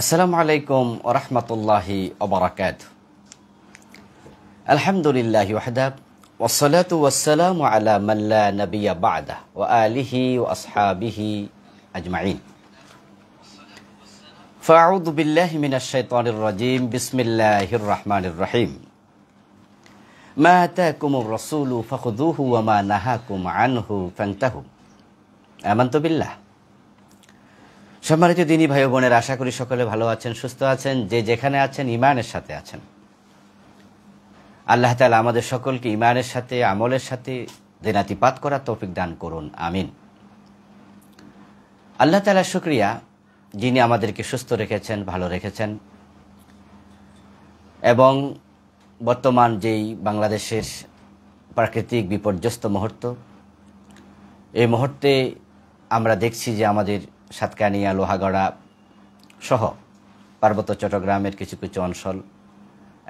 السلام عليكم ورحمة الله وبركاته الحمد لله وحده والصلاة والسلام على من لا نبي بعده وآله وأصحابه أجمعين فأعوذ بالله من الشيطان الرجيم بسم الله الرحمن الرحيم ما آتاكم الرسول فخذوه وما نهاكم عنه فانتهوا آمنت بالله সম্মানিত দিনী ভাই বোনের আশা করি সকলে ভালো আছেন সুস্থ আছেন যে যেখানে আছেন ইমানের সাথে আছেন আল্লাহ তালা আমাদের সকলকে ইমানের সাথে আমলের সাথে দেনাতিপাত করার তৌফিক দান করুন আমিন আল্লাহ তালা শুক্রিয়া যিনি আমাদেরকে সুস্থ রেখেছেন ভালো রেখেছেন এবং বর্তমান যেই বাংলাদেশের প্রাকৃতিক বিপর্যস্ত মুহূর্ত এই মুহূর্তে আমরা দেখছি যে আমাদের সাতকানিয়া লোহাগড়া সহ পার্বত্য চট্টগ্রামের কিছু কিছু অঞ্চল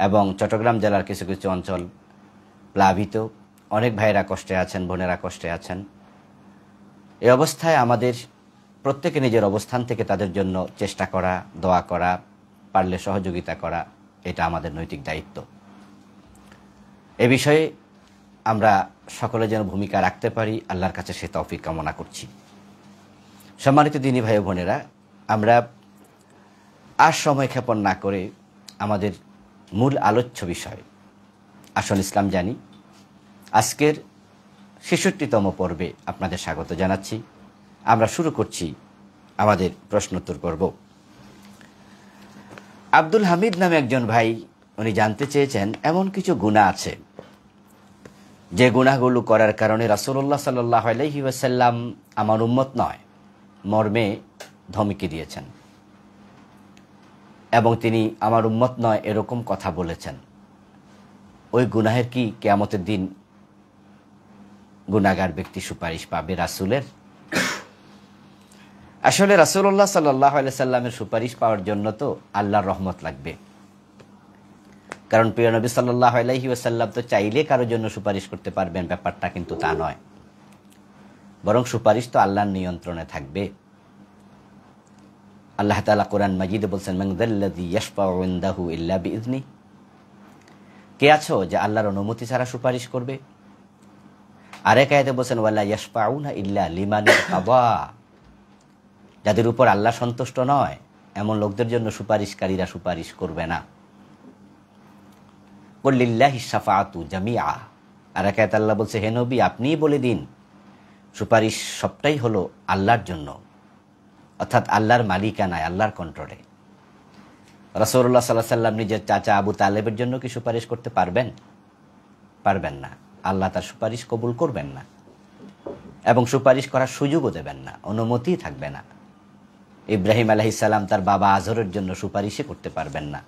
এবং চট্টগ্রাম জেলার কিছু কিছু অঞ্চল প্লাবিত অনেক ভাইয়েরা কষ্টে আছেন বোনেরা কষ্টে আছেন এ অবস্থায় আমাদের প্রত্যেকে নিজের অবস্থান থেকে তাদের জন্য চেষ্টা করা দোয়া করা পারলে সহযোগিতা করা এটা আমাদের নৈতিক দায়িত্ব এ বিষয়ে আমরা সকলে যেন ভূমিকা রাখতে পারি আল্লাহর কাছে সে তফিক কামনা করছি সম্মানিত দিনী ভাই বোনেরা আমরা আর সময় ক্ষেপণ না করে আমাদের মূল আলোচ্য বিষয় আসল ইসলাম জানি আজকের ছেষট্টিতম পর্বে আপনাদের স্বাগত জানাচ্ছি আমরা শুরু করছি আমাদের প্রশ্নোত্তর পর্ব আব্দুল হামিদ নামে একজন ভাই উনি জানতে চেয়েছেন এমন কিছু গুণা আছে যে গুণাগুলো করার কারণে রাসুল্লাহ সাল্লাহ আলহি আমার উন্মত নয় মর্মে ধমকি দিয়েছেন এবং তিনি আমার উম্মত নয় এরকম কথা বলেছেন ওই গুনাহের কি কেয়ামতের দিন গুনাগার ব্যক্তি সুপারিশ পাবে রাসুলের আসলে রাসুল্লাহ সাল্লাহ সাল্লামের সুপারিশ পাওয়ার জন্য তো আল্লাহর রহমত লাগবে কারণ প্রিয় নবী সাল্লাহ আলাইহি ওসাল্লাম তো চাইলে কারোর জন্য সুপারিশ করতে পারবেন ব্যাপারটা কিন্তু তা নয় বরং সুপারিশ তো আল্লাহর নিয়ন্ত্রণে থাকবে আল্লাহ তালা কোরআন মাজিদে বলছেন মেংদাহু ইল্লা কে আছো যে আল্লাহর অনুমতি ছাড়া সুপারিশ করবে আরেক আয়তে বলছেন ওয়াল্লা ইয়াসপাউনা ইল্লা লিমানের বাবা যাদের উপর আল্লাহ সন্তুষ্ট নয় এমন লোকদের জন্য সুপারিশকারীরা সুপারিশ করবে না কল্লিল্লাহ সাফাতু জামিয়া আর একায়ত আল্লাহ বলছে হেনবি আপনিই বলে দিন সুপারিশ সবটাই হলো আল্লাহর জন্য অর্থাৎ আল্লাহর মালিকানায় আল্লাহর কন্ট্রোলে রসৌল্লা সাল্লাহ সাল্লাম নিজের চাচা আবু তালেবের জন্য কি সুপারিশ করতে পারবেন পারবেন না আল্লাহ তার সুপারিশ কবুল করবেন না এবং সুপারিশ করার সুযোগও দেবেন না অনুমতি থাকবে না ইব্রাহিম আলহিসাল্লাম তার বাবা আজহরের জন্য সুপারিশে করতে পারবেন না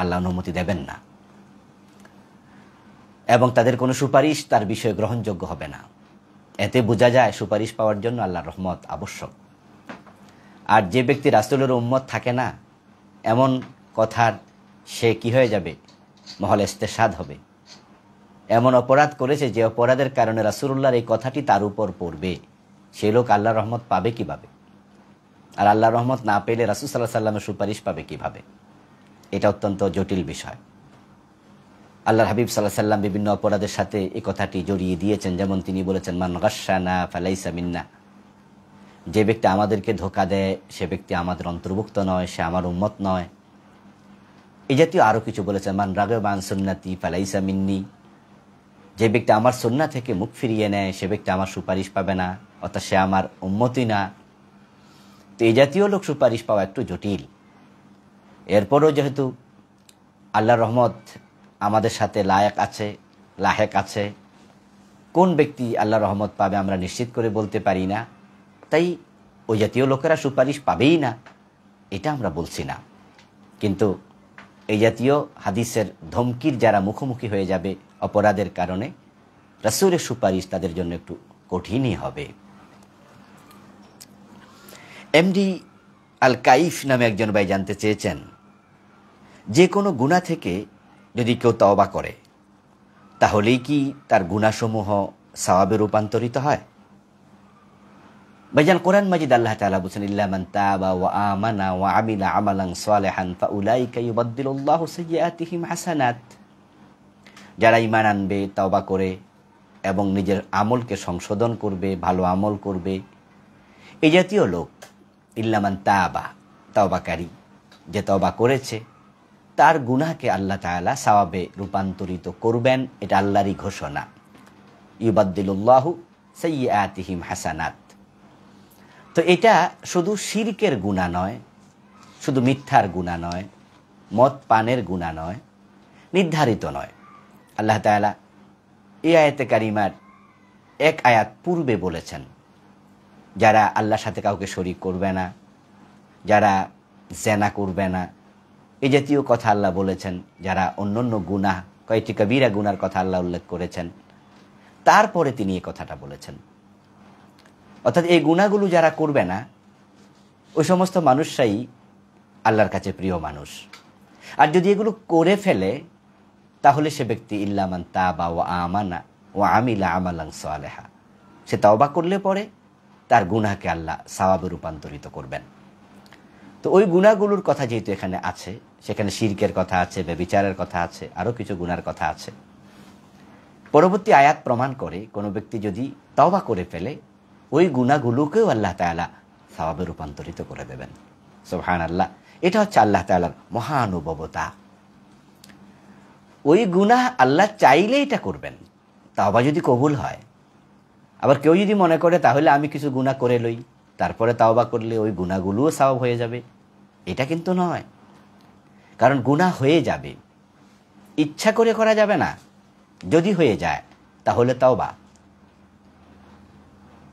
আল্লাহ অনুমতি দেবেন না এবং তাদের কোনো সুপারিশ তার বিষয়ে গ্রহণযোগ্য হবে না এতে বোঝা যায় সুপারিশ পাওয়ার জন্য আল্লাহর রহমত আবশ্যক আর যে ব্যক্তি রাসুলের উম্মত থাকে না এমন কথার সে কি হয়ে যাবে মহল এস্তেসাদ হবে এমন অপরাধ করেছে যে অপরাধের কারণে রাসুল্লাহর এই কথাটি তার উপর পড়বে সে লোক আল্লাহ রহমত পাবে কিভাবে আর আল্লাহ রহমত না পেলে রাসুল সাল্লাহ সাল্লামের সুপারিশ পাবে কিভাবে এটা অত্যন্ত জটিল বিষয় আল্লাহ হাবিব সাল্লাহ সাল্লাম বিভিন্ন অপরাধের সাথে এই কথাটি জড়িয়ে দিয়েছেন যেমন তিনি বলেছেন মানগাসানা ফালাইসা মিন্না যে ব্যক্তি আমাদেরকে ধোকা দেয় সে ব্যক্তি আমাদের অন্তর্ভুক্ত নয় সে আমার উন্মত নয় এই জাতীয় আরও কিছু বলেছেন মান রাগে মান সুন্নাতি ফালাইসা মিন্নি যে ব্যক্তি আমার সন্না থেকে মুখ ফিরিয়ে নেয় সে ব্যক্তি আমার সুপারিশ পাবে না অর্থাৎ সে আমার উন্মতি না তো এই জাতীয় লোক সুপারিশ পাওয়া একটু জটিল এরপরও যেহেতু আল্লাহ রহমত আমাদের সাথে লায়াক আছে লাহেক আছে কোন ব্যক্তি আল্লাহ রহমত পাবে আমরা নিশ্চিত করে বলতে পারি না তাই ওই জাতীয় লোকেরা সুপারিশ পাবেই না এটা আমরা বলছি না কিন্তু এই জাতীয় হাদিসের ধমকির যারা মুখোমুখি হয়ে যাবে অপরাধের কারণে রাসুরের সুপারিশ তাদের জন্য একটু কঠিনই হবে এমডি আল কাইফ নামে একজন ভাই জানতে চেয়েছেন যে কোনো গুণা থেকে যদি কেউ তওবা করে তাহলেই কি তার গুণাসমূহ সবাবে রূপান্তরিত হয় বাইজান কোরআন মাজিদ আল্লাহ তাআলা বলছেন ইল্লা তাবা ওয়া আমানা ওয়া আমিলা উলাই সালিহান ফাউলাইকা ইউবাদদিলুল্লাহু সাইয়্যাতিহিম হাসানাত যারা ইমান আনবে তওবা করে এবং নিজের আমলকে সংশোধন করবে ভালো আমল করবে এই জাতীয় লোক ইল্লামান তাবা তবাকারী যে তওবা করেছে তার গুনাহকে আল্লাহ তালা সাবাবে রূপান্তরিত করবেন এটা আল্লাহরই ঘোষণা ইবাদ্দিল্লাহু সৈয়াতিহিম হাসানাত তো এটা শুধু শিরকের গুণা নয় শুধু মিথ্যার গুণা নয় মদ পানের গুণা নয় নির্ধারিত নয় আল্লাহ তালা এ আয়াতে কারিমার এক আয়াত পূর্বে বলেছেন যারা আল্লাহর সাথে কাউকে শরিক করবে না যারা জেনা করবে না এ জাতীয় কথা আল্লাহ বলেছেন যারা অন্য অন্য গুনাহ কয়েকটি কবিরা গুনার কথা আল্লাহ উল্লেখ করেছেন তারপরে তিনি এই কথাটা বলেছেন অর্থাৎ এই গুণাগুলো যারা করবে না ওই সমস্ত মানুষরাই আল্লাহর কাছে প্রিয় মানুষ আর যদি এগুলো করে ফেলে তাহলে সে ব্যক্তি ইল্লামান তা বা ও আমানা ও আমিলা আমালাং সোয়ালেহা সে তাওবা করলে পরে তার গুনাহকে আল্লাহ সাবাবে রূপান্তরিত করবেন তো ওই গুণাগুলোর কথা যেহেতু এখানে আছে সেখানে শির্কের কথা আছে ব্যবিচারের কথা আছে আরও কিছু গুণার কথা আছে পরবর্তী আয়াত প্রমাণ করে কোনো ব্যক্তি যদি তবা করে ফেলে ওই গুণাগুলোকেও আল্লাহ তালা স্বভাবে রূপান্তরিত করে দেবেন সোহান আল্লাহ এটা হচ্ছে আল্লাহ তালার মহানুভবতা ওই গুনাহ আল্লাহ চাইলে এটা করবেন তাওবা যদি কবুল হয় আবার কেউ যদি মনে করে তাহলে আমি কিছু গুণা করে লই তারপরে তাওবা করলে ওই গুণাগুলোও স্বভাব হয়ে যাবে এটা কিন্তু নয় কারণ গুণা হয়ে যাবে ইচ্ছা করে করা যাবে না যদি হয়ে যায় তাহলে তাও বা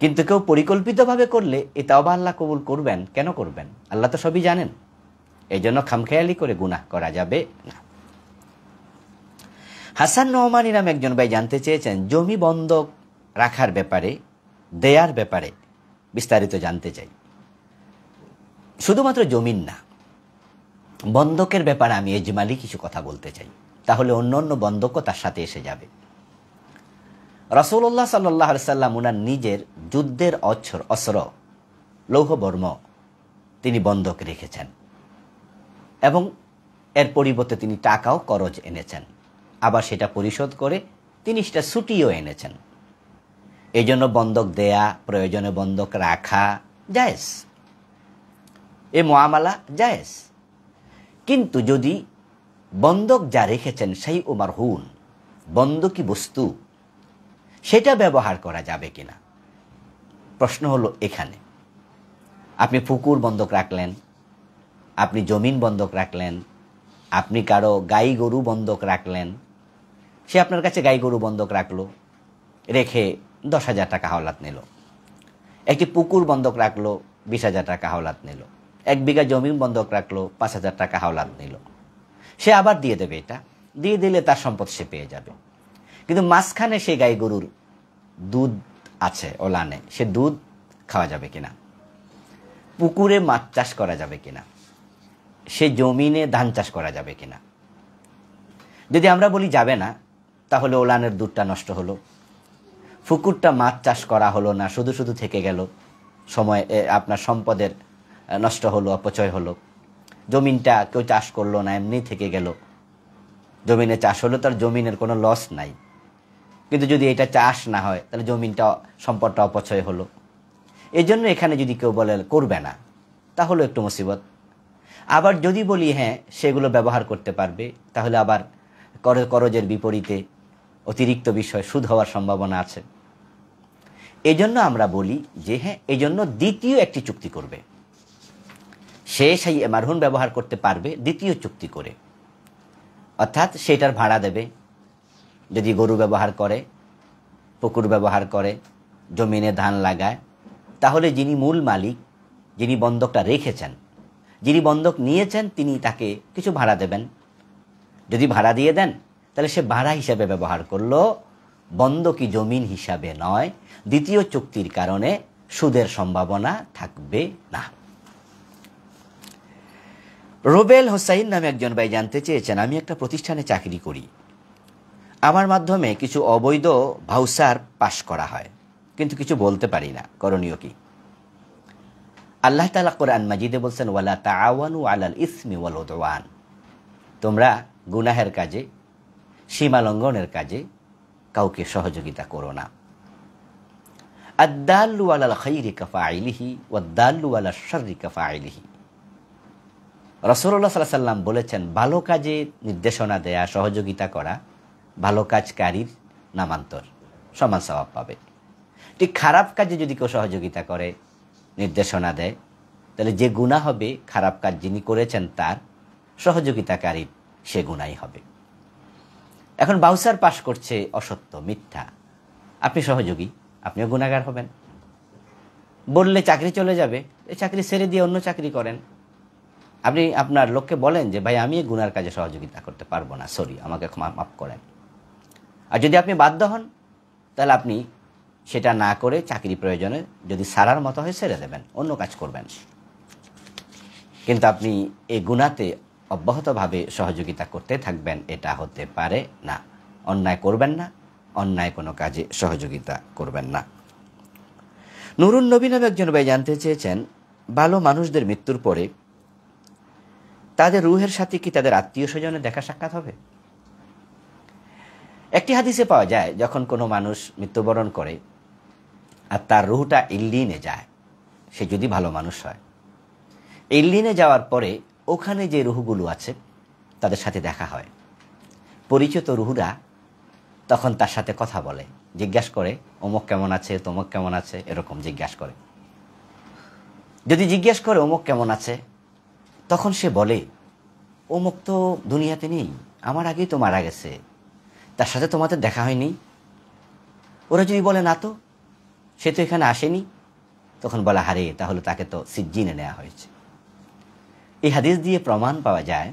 কিন্তু কেউ পরিকল্পিতভাবে করলে এ তাওবা আল্লাহ কবুল করবেন কেন করবেন আল্লাহ তো সবই জানেন এই জন্য খামখেয়ালি করে গুনাহ করা যাবে না হাসান নোমানি নাম একজন ভাই জানতে চেয়েছেন জমি বন্ধক রাখার ব্যাপারে দেয়ার ব্যাপারে বিস্তারিত জানতে চাই শুধুমাত্র জমিন না বন্ধকের ব্যাপারে আমি এজমালি কিছু কথা বলতে চাই তাহলে অন্য অন্য বন্ধকও তার সাথে এসে যাবে রসুল্লাহ সাল্লাহ সাল্লাম উনার নিজের যুদ্ধের অছর অস্র লৌহবর্ম তিনি বন্ধক রেখেছেন এবং এর পরিবর্তে তিনি টাকাও করজ এনেছেন আবার সেটা পরিশোধ করে তিনি সেটা ছুটিও এনেছেন এজন্য বন্ধক দেয়া প্রয়োজনে বন্ধক রাখা জায়েজ এ মোয়ামালা জায়েজ কিন্তু যদি বন্ধক যা রেখেছেন সেই ওমার হুন বন্দকি বস্তু সেটা ব্যবহার করা যাবে কিনা প্রশ্ন হলো এখানে আপনি পুকুর বন্ধক রাখলেন আপনি জমিন বন্ধক রাখলেন আপনি কারো গাই গরু বন্ধক রাখলেন সে আপনার কাছে গাই গরু বন্ধক রাখলো রেখে দশ হাজার টাকা হাওলাত নিল একটি পুকুর বন্ধক রাখলো বিশ হাজার টাকা হাওলাত নিল এক বিঘা জমি বন্ধক রাখলো পাঁচ হাজার টাকা হাওলাত নিল সে আবার দিয়ে দেবে এটা দিয়ে দিলে তার সম্পদ সে পেয়ে যাবে কিন্তু মাঝখানে সে গাই গরুর দুধ আছে ওলানে সে দুধ খাওয়া যাবে কিনা পুকুরে মাছ চাষ করা যাবে কিনা সে জমিনে ধান চাষ করা যাবে কিনা যদি আমরা বলি যাবে না তাহলে ওলানের দুধটা নষ্ট হলো পুকুরটা মাছ চাষ করা হলো না শুধু শুধু থেকে গেল সময় আপনার সম্পদের নষ্ট হলো অপচয় হলো জমিনটা কেউ চাষ করলো না এমনি থেকে গেল জমিনে চাষ হলো তার জমিনের কোনো লস নাই কিন্তু যদি এটা চাষ না হয় তাহলে জমিনটা সম্পদটা অপচয় হলো এই জন্য এখানে যদি কেউ বলে করবে না তাহলে একটু মুসিবত আবার যদি বলি হ্যাঁ সেগুলো ব্যবহার করতে পারবে তাহলে আবার করজের বিপরীতে অতিরিক্ত বিষয় সুদ হওয়ার সম্ভাবনা আছে এজন্য আমরা বলি যে হ্যাঁ এজন্য দ্বিতীয় একটি চুক্তি করবে সে সেই এমারহুন ব্যবহার করতে পারবে দ্বিতীয় চুক্তি করে অর্থাৎ সেটার ভাড়া দেবে যদি গরু ব্যবহার করে পুকুর ব্যবহার করে জমিনে ধান লাগায় তাহলে যিনি মূল মালিক যিনি বন্ধকটা রেখেছেন যিনি বন্ধক নিয়েছেন তিনি তাকে কিছু ভাড়া দেবেন যদি ভাড়া দিয়ে দেন তাহলে সে ভাড়া হিসাবে ব্যবহার করলো বন্ধকি জমিন হিসাবে নয় দ্বিতীয় চুক্তির কারণে সুদের সম্ভাবনা থাকবে না রোবেল হোসাইন নামে একজন ভাই জানতে চেয়েছেন আমি একটা প্রতিষ্ঠানে চাকরি করি আমার মাধ্যমে কিছু অবৈধ ভাউসার পাশ করা হয় কিন্তু কিছু বলতে পারি না করণীয় কি আল্লাহ তালা কোরআন মাজিদে বলছেন ওয়ালা তাওয়ানু আলাল ইসমি ওয়াল ওয়ান তোমরা গুনাহের কাজে সীমালঙ্ঘনের কাজে কাউকে সহযোগিতা করো না আদাল্লু আলাল খৈরি কাফা আইলিহি ওয়াদ্দাল্লু আলা শর্রি কাফা আইলিহি রসল্লা সাল্লাহ সাল্লাম বলেছেন ভালো কাজে নির্দেশনা দেয়া সহযোগিতা করা ভালো কাজকারীর নামান্তর সমান স্বভাব পাবে ঠিক খারাপ কাজে যদি কেউ সহযোগিতা করে নির্দেশনা দেয় তাহলে যে গুণা হবে খারাপ কাজ যিনি করেছেন তার সহযোগিতাকারীর সে গুণাই হবে এখন বাউসার পাশ করছে অসত্য মিথ্যা আপনি সহযোগী আপনিও গুণাগার হবেন বললে চাকরি চলে যাবে এই চাকরি ছেড়ে দিয়ে অন্য চাকরি করেন আপনি আপনার লোককে বলেন যে ভাই আমি গুনার কাজে সহযোগিতা করতে পারবো না সরি আমাকে ক্ষমা মাফ করেন আর যদি আপনি বাধ্য হন তাহলে আপনি সেটা না করে চাকরি প্রয়োজনে যদি সারার মতো হয় সেরে দেবেন অন্য কাজ করবেন কিন্তু আপনি এই গুণাতে অব্যাহতভাবে সহযোগিতা করতে থাকবেন এটা হতে পারে না অন্যায় করবেন না অন্যায় কোনো কাজে সহযোগিতা করবেন না নুরুন নবীন একজন ভাই জানতে চেয়েছেন ভালো মানুষদের মৃত্যুর পরে তাদের রুহের সাথে কি তাদের আত্মীয় স্বজনের দেখা সাক্ষাৎ হবে একটি হাদিসে পাওয়া যায় যখন কোনো মানুষ মৃত্যুবরণ করে আর তার রুহটা ইল্লিনে যায় সে যদি ভালো মানুষ হয় ইল্লিনে যাওয়ার পরে ওখানে যে রুহগুলো আছে তাদের সাথে দেখা হয় পরিচিত রুহুরা তখন তার সাথে কথা বলে জিজ্ঞাসা করে অমুক কেমন আছে তমুক কেমন আছে এরকম জিজ্ঞাসা করে যদি জিজ্ঞাসা করে অমুক কেমন আছে তখন সে বলে ও মুক্ত দুনিয়াতে নেই আমার আগেই তো মারা গেছে তার সাথে তোমাদের দেখা হয়নি ওরা যদি বলে না তো সে তো এখানে আসেনি তখন বলা হারে তাহলে তাকে তো সিজ্জিনে নেওয়া হয়েছে এই হাদিস দিয়ে প্রমাণ পাওয়া যায়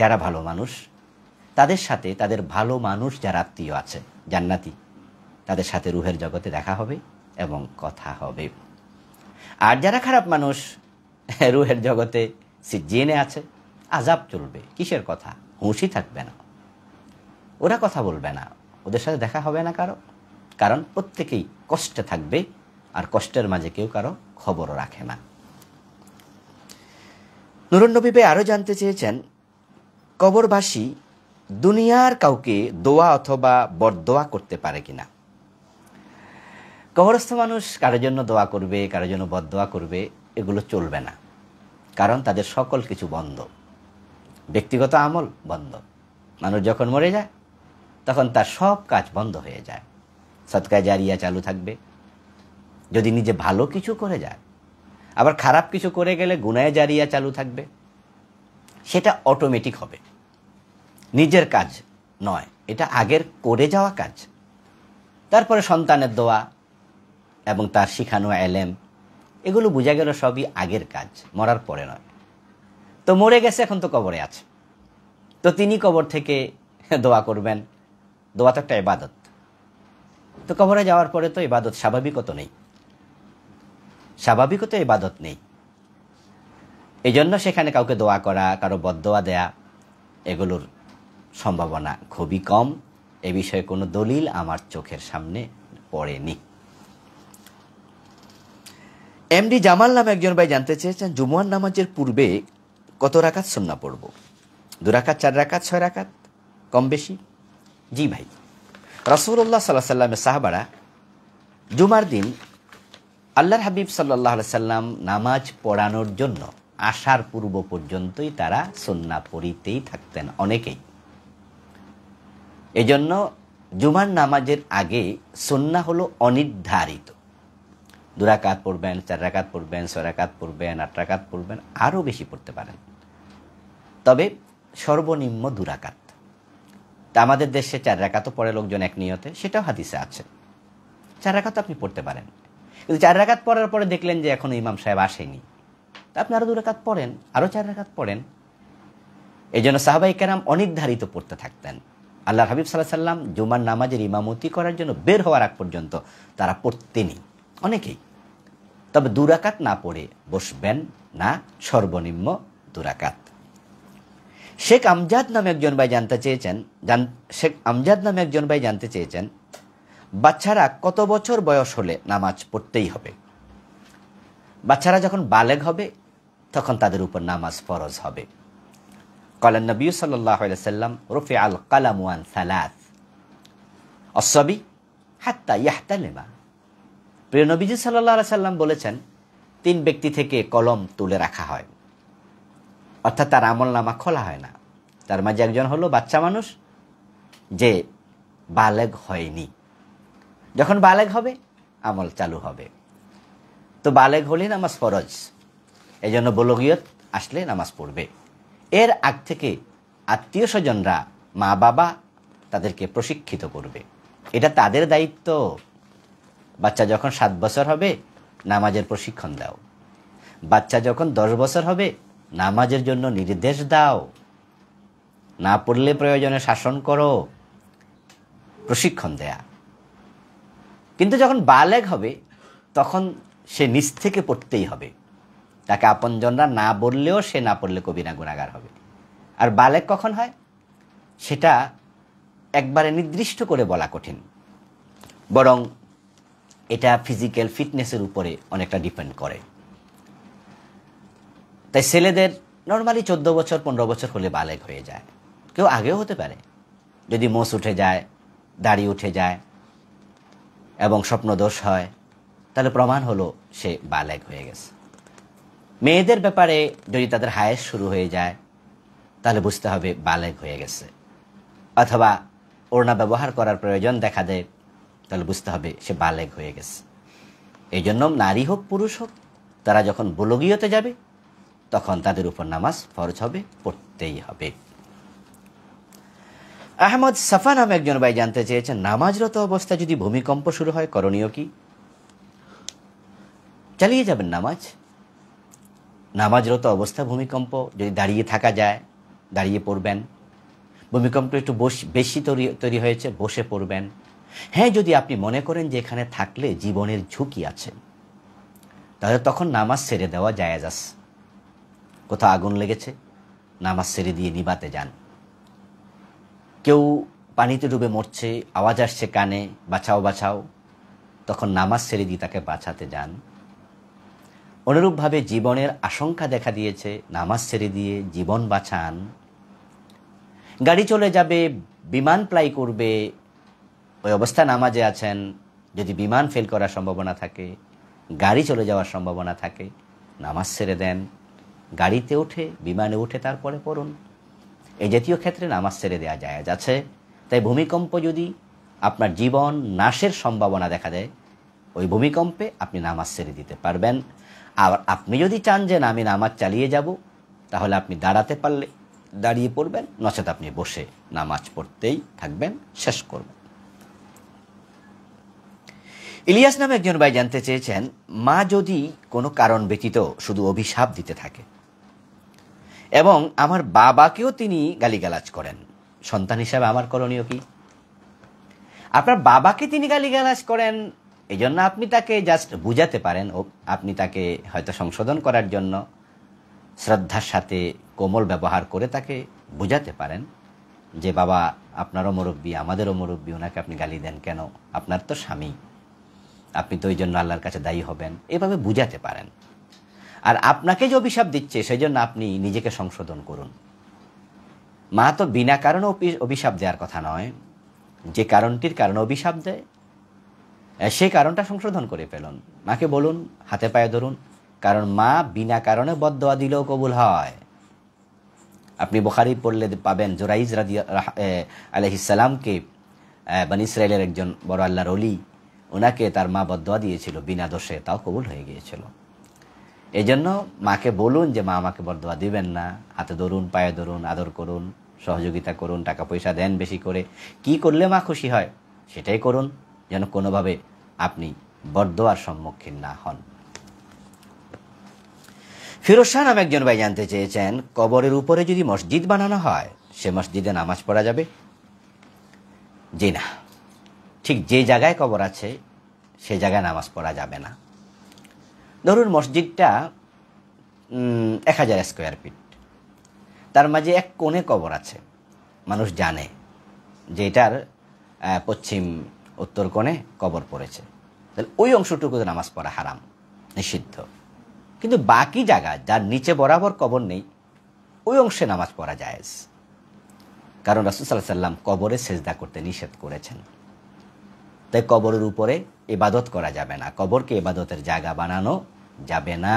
যারা ভালো মানুষ তাদের সাথে তাদের ভালো মানুষ যারা আত্মীয় আছে জান্নাতি তাদের সাথে রুহের জগতে দেখা হবে এবং কথা হবে আর যারা খারাপ মানুষ রুহের জগতে সে জেনে আছে আজাব চলবে কিসের কথা হুঁশি থাকবে না ওরা কথা বলবে না ওদের সাথে দেখা হবে না কারো কারণ প্রত্যেকেই কষ্টে থাকবে আর কষ্টের মাঝে কেউ কারো খবরও রাখে না নুরুন্নবী ভাই আরও জানতে চেয়েছেন কবরবাসী দুনিয়ার কাউকে দোয়া অথবা বরদোয়া করতে পারে কিনা কবরস্থ মানুষ কারোর জন্য দোয়া করবে কারোর জন্য বদোয়া করবে এগুলো চলবে না কারণ তাদের সকল কিছু বন্ধ ব্যক্তিগত আমল বন্ধ মানুষ যখন মরে যায় তখন তার সব কাজ বন্ধ হয়ে যায় সৎকায় জারিয়া চালু থাকবে যদি নিজে ভালো কিছু করে যায় আবার খারাপ কিছু করে গেলে গুনায় জারিয়া চালু থাকবে সেটা অটোমেটিক হবে নিজের কাজ নয় এটা আগের করে যাওয়া কাজ তারপরে সন্তানের দোয়া এবং তার শিখানো এলেম এগুলো বোঝা গেল সবই আগের কাজ মরার পরে নয় তো মরে গেছে এখন তো কবরে আছে তো তিনি কবর থেকে দোয়া করবেন দোয়া তো একটা ইবাদত তো কবরে যাওয়ার পরে তো এবাদত স্বাভাবিকত নেই স্বাভাবিকত এবাদত নেই এই জন্য সেখানে কাউকে দোয়া করা কারো বদোয়া দেয়া এগুলোর সম্ভাবনা খুবই কম এ বিষয়ে কোনো দলিল আমার চোখের সামনে পড়েনি এমডি জামাল নামে একজন ভাই জানতে চেয়েছেন জুমুয়ার নামাজের পূর্বে কত রাখাত সন্না পড়ব দু রাকাত চার রাকাত ছয় রাকাত কম বেশি জি ভাই রসুল্লাহ সাল্লাহ সাল্লামের সাহাবাড়া জুমার দিন আল্লাহর হাবিব সাল্লাহ সাল্লাম নামাজ পড়ানোর জন্য আসার পূর্ব পর্যন্তই তারা সন্না পড়িতেই থাকতেন অনেকেই এজন্য জুমার নামাজের আগে সন্না হলো অনির্ধারিত দুরাকাত পড়বেন চার রাকাত পড়বেন ছয় রাকাত পড়বেন আট রাকাত পড়বেন আরও বেশি পড়তে পারেন তবে সর্বনিম্ন দুরাকাত তা আমাদের দেশে চার রাকাতও পড়ে লোকজন এক নিয়তে সেটাও হাদিসে আছে চার রাকাত আপনি পড়তে পারেন কিন্তু চার রাকাত পড়ার পরে দেখলেন যে এখন ইমাম সাহেব আসেনি তা আপনি আরও দুরাকাত পড়েন আরও চার রাকাত পড়েন এই জন্য সাহাবাই কেরাম অনির্ধারিত পড়তে থাকতেন আল্লাহ হাবিব সাল্লাহ সাল্লাম জুমার নামাজের ইমামতি করার জন্য বের হওয়ার আগ পর্যন্ত তারা পড়তেনি অনেকেই তবে দুরাকাত না পড়ে বসবেন না সর্বনিম্ন দুরাকাত শেখ আমজাদ নামে একজন ভাই জানতে চেয়েছেন জান শেখ আমজাদ নামে একজন ভাই জানতে চেয়েছেন বাচ্চারা কত বছর বয়স হলে নামাজ পড়তেই হবে বাচ্চারা যখন বালেগ হবে তখন তাদের উপর নামাজ ফরজ হবে কলেন নবী সাল্লাম রফি আল কালামুয়ান সালাস অসবি হাত্তা ইয়াহতালেমা প্রিয় নবীজি সাল্লাহ সাল্লাম বলেছেন তিন ব্যক্তি থেকে কলম তুলে রাখা হয় অর্থাৎ তার আমল নামা খোলা হয় না তার মাঝে একজন হলো বাচ্চা মানুষ যে বালেগ হয়নি যখন বালেগ হবে আমল চালু হবে তো বালেগ হলে নামাজ ফরজ এই জন্য বলগিয়ত আসলে নামাজ পড়বে এর আগ থেকে আত্মীয় স্বজনরা মা বাবা তাদেরকে প্রশিক্ষিত করবে এটা তাদের দায়িত্ব বাচ্চা যখন সাত বছর হবে নামাজের প্রশিক্ষণ দাও বাচ্চা যখন দশ বছর হবে নামাজের জন্য নির্দেশ দাও না পড়লে প্রয়োজনে শাসন করো প্রশিক্ষণ দেয়া কিন্তু যখন বালেগ হবে তখন সে নিচ থেকে পড়তেই হবে তাকে আপনজনরা না বললেও সে না পড়লে না গুণাগার হবে আর বালেক কখন হয় সেটা একবারে নির্দিষ্ট করে বলা কঠিন বরং এটা ফিজিক্যাল ফিটনেসের উপরে অনেকটা ডিপেন্ড করে তাই ছেলেদের নর্মালি চোদ্দ বছর পনেরো বছর হলে বালেক হয়ে যায় কেউ আগেও হতে পারে যদি মোষ উঠে যায় দাড়ি উঠে যায় এবং স্বপ্নদোষ হয় তাহলে প্রমাণ হলো সে বালেক হয়ে গেছে মেয়েদের ব্যাপারে যদি তাদের হায়েস শুরু হয়ে যায় তাহলে বুঝতে হবে বালেক হয়ে গেছে অথবা ওড়না ব্যবহার করার প্রয়োজন দেখা দেয় তাহলে বুঝতে হবে সে বালেগ হয়ে গেছে এই জন্য নারী হোক পুরুষ হোক তারা যখন বলগীয়তে যাবে তখন তাদের উপর নামাজ ফরজ হবে পড়তেই হবে আহমদ সাফা নামে একজন ভাই জানতে চেয়েছেন নামাজরত অবস্থায় যদি ভূমিকম্প শুরু হয় করণীয় কি চালিয়ে যাবেন নামাজ নামাজরত অবস্থা ভূমিকম্প যদি দাঁড়িয়ে থাকা যায় দাঁড়িয়ে পড়বেন ভূমিকম্প একটু বস বেশি তৈরি তৈরি হয়েছে বসে পড়বেন হ্যাঁ যদি আপনি মনে করেন যে এখানে থাকলে জীবনের ঝুঁকি আছে তাহলে তখন নামাজ সেরে দেওয়া যায় যাস কোথাও আগুন লেগেছে নামাজ সেরে দিয়ে নিবাতে যান কেউ পানিতে ডুবে মরছে আওয়াজ আসছে কানে বাঁচাও বাঁচাও তখন নামাজ সেরে দিয়ে তাকে বাঁচাতে যান অনুরূপভাবে জীবনের আশঙ্কা দেখা দিয়েছে নামাজ সেরে দিয়ে জীবন বাঁচান গাড়ি চলে যাবে বিমান প্লাই করবে ওই অবস্থা নামাজে আছেন যদি বিমান ফেল করার সম্ভাবনা থাকে গাড়ি চলে যাওয়ার সম্ভাবনা থাকে নামাজ ছেড়ে দেন গাড়িতে উঠে বিমানে উঠে তারপরে পড়ুন এই জাতীয় ক্ষেত্রে নামাজ ছেড়ে দেওয়া যায় আছে তাই ভূমিকম্প যদি আপনার জীবন নাশের সম্ভাবনা দেখা দেয় ওই ভূমিকম্পে আপনি নামাজ ছেড়ে দিতে পারবেন আর আপনি যদি চান যে না আমি নামাজ চালিয়ে যাব তাহলে আপনি দাঁড়াতে পারলে দাঁড়িয়ে পড়বেন নচেত আপনি বসে নামাজ পড়তেই থাকবেন শেষ করবেন ইলিয়াস নামে একজন ভাই জানতে চেয়েছেন মা যদি কোনো কারণ ব্যতীত শুধু অভিশাপ দিতে থাকে এবং আমার বাবাকেও তিনি গালিগালাজ করেন সন্তান হিসাবে আমার করণীয় কি আপনার বাবাকে তিনি গালিগালাজ করেন এই জন্য আপনি তাকে জাস্ট বুঝাতে পারেন ও আপনি তাকে হয়তো সংশোধন করার জন্য শ্রদ্ধার সাথে কোমল ব্যবহার করে তাকে বুঝাতে পারেন যে বাবা আপনারও মুরব্বী আমাদেরও মুরব্বী ওনাকে আপনি গালি দেন কেন আপনার তো স্বামী আপনি তো ওই জন্য আল্লাহর কাছে দায়ী হবেন এভাবে বুঝাতে পারেন আর আপনাকে যে অভিশাপ দিচ্ছে সেই জন্য আপনি নিজেকে সংশোধন করুন মা তো বিনা কারণে অভিশাপ দেওয়ার কথা নয় যে কারণটির কারণে অভিশাপ দেয় সেই কারণটা সংশোধন করে ফেলুন মাকে বলুন হাতে পায়ে ধরুন কারণ মা বিনা কারণে বদোয়া দিলেও কবুল হয় আপনি বোখারি পড়লে পাবেন জোরাইজ রাদি আলহিসাল্লামকে বান ইসরায়েলের একজন বড় আল্লাহর অলি ওনাকে তার মা বদয়া দিয়েছিল বিনা দোষে তাও কবুল হয়ে গিয়েছিল এই জন্য মাকে বলুন যে মা আমাকে বরদোয়া দিবেন না হাতে ধরুন পায়ে ধরুন আদর করুন সহযোগিতা করুন টাকা পয়সা দেন বেশি করে কি করলে মা খুশি হয় সেটাই করুন যেন কোনোভাবে আপনি বরদোয়ার সম্মুখীন না হন ফিরোজ শাহ নাম একজন ভাই জানতে চেয়েছেন কবরের উপরে যদি মসজিদ বানানো হয় সে মসজিদে নামাজ পড়া যাবে জি না ঠিক যে জায়গায় কবর আছে সে জায়গায় নামাজ পড়া যাবে না ধরুন মসজিদটা এক হাজার স্কোয়ার ফিট তার মাঝে এক কোণে কবর আছে মানুষ জানে যে এটার পশ্চিম উত্তর কোণে কবর পড়েছে তাহলে ওই অংশটুকুতে নামাজ পড়া হারাম নিষিদ্ধ কিন্তু বাকি জায়গা যার নিচে বরাবর কবর নেই ওই অংশে নামাজ পড়া যায় কারণ রাসুল সাল্লাহ সাল্লাম কবরে সেজদা করতে নিষেধ করেছেন তাই কবরের উপরে এবাদত করা যাবে না কবরকে এবাদতের জায়গা বানানো যাবে না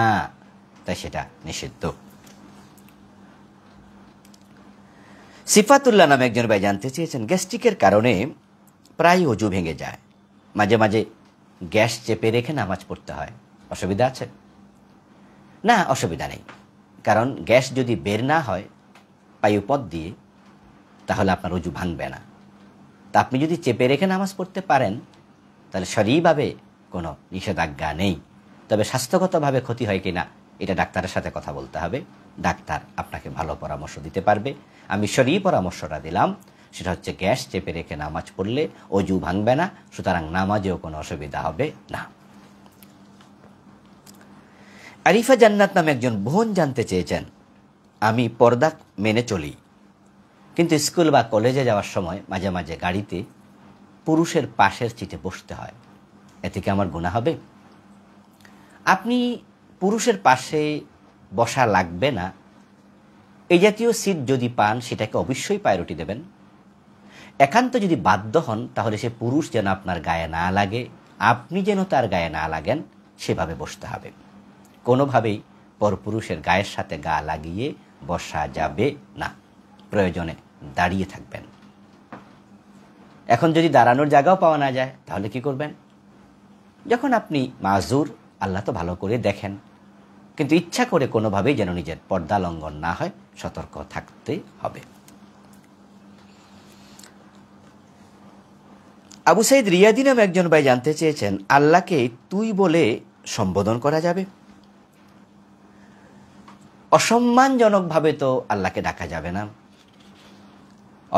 তাই সেটা নিষিদ্ধ সিফাতুল্লাহ নামে একজন ভাই জানতে চেয়েছেন গ্যাস্ট্রিকের কারণে প্রায় অজু ভেঙে যায় মাঝে মাঝে গ্যাস চেপে রেখে নামাজ পড়তে হয় অসুবিধা আছে না অসুবিধা নেই কারণ গ্যাস যদি বের না হয় পায়ুপথ দিয়ে তাহলে আপনার অজু ভাঙবে না তা আপনি যদি চেপে রেখে নামাজ পড়তে পারেন তাহলে সরিভাবে কোনো নিষেধাজ্ঞা নেই তবে স্বাস্থ্যগতভাবে ক্ষতি হয় কিনা এটা ডাক্তারের সাথে কথা বলতে হবে ডাক্তার আপনাকে ভালো পরামর্শ দিতে পারবে আমি শরীর পরামর্শটা দিলাম সেটা হচ্ছে গ্যাস চেপে রেখে নামাজ পড়লে অজু ভাঙবে না সুতরাং নামাজেও কোনো অসুবিধা হবে না আরিফা জান্নাত নামে একজন বোন জানতে চেয়েছেন আমি পর্দা মেনে চলি কিন্তু স্কুল বা কলেজে যাওয়ার সময় মাঝে মাঝে গাড়িতে পুরুষের পাশের সিটে বসতে হয় এতে কি আমার গুণা হবে আপনি পুরুষের পাশে বসা লাগবে না এই জাতীয় সিট যদি পান সেটাকে অবশ্যই প্রায়োরিটি দেবেন একান্ত যদি বাধ্য হন তাহলে সে পুরুষ যেন আপনার গায়ে না লাগে আপনি যেন তার গায়ে না লাগেন সেভাবে বসতে হবে কোনোভাবেই পরপুরুষের গায়ের সাথে গা লাগিয়ে বসা যাবে না প্রয়োজনে দাঁড়িয়ে থাকবেন এখন যদি দাঁড়ানোর জায়গাও পাওয়া না যায় তাহলে কি করবেন যখন আপনি মাজুর আল্লাহ তো ভালো করে দেখেন কিন্তু ইচ্ছা করে কোনোভাবেই যেন নিজের পর্দা লঙ্ঘন না হয় সতর্ক থাকতে হবে আবু সাইদ রিয়াদি নামে একজন ভাই জানতে চেয়েছেন আল্লাহকে তুই বলে সম্বোধন করা যাবে অসম্মানজনকভাবে তো আল্লাহকে ডাকা যাবে না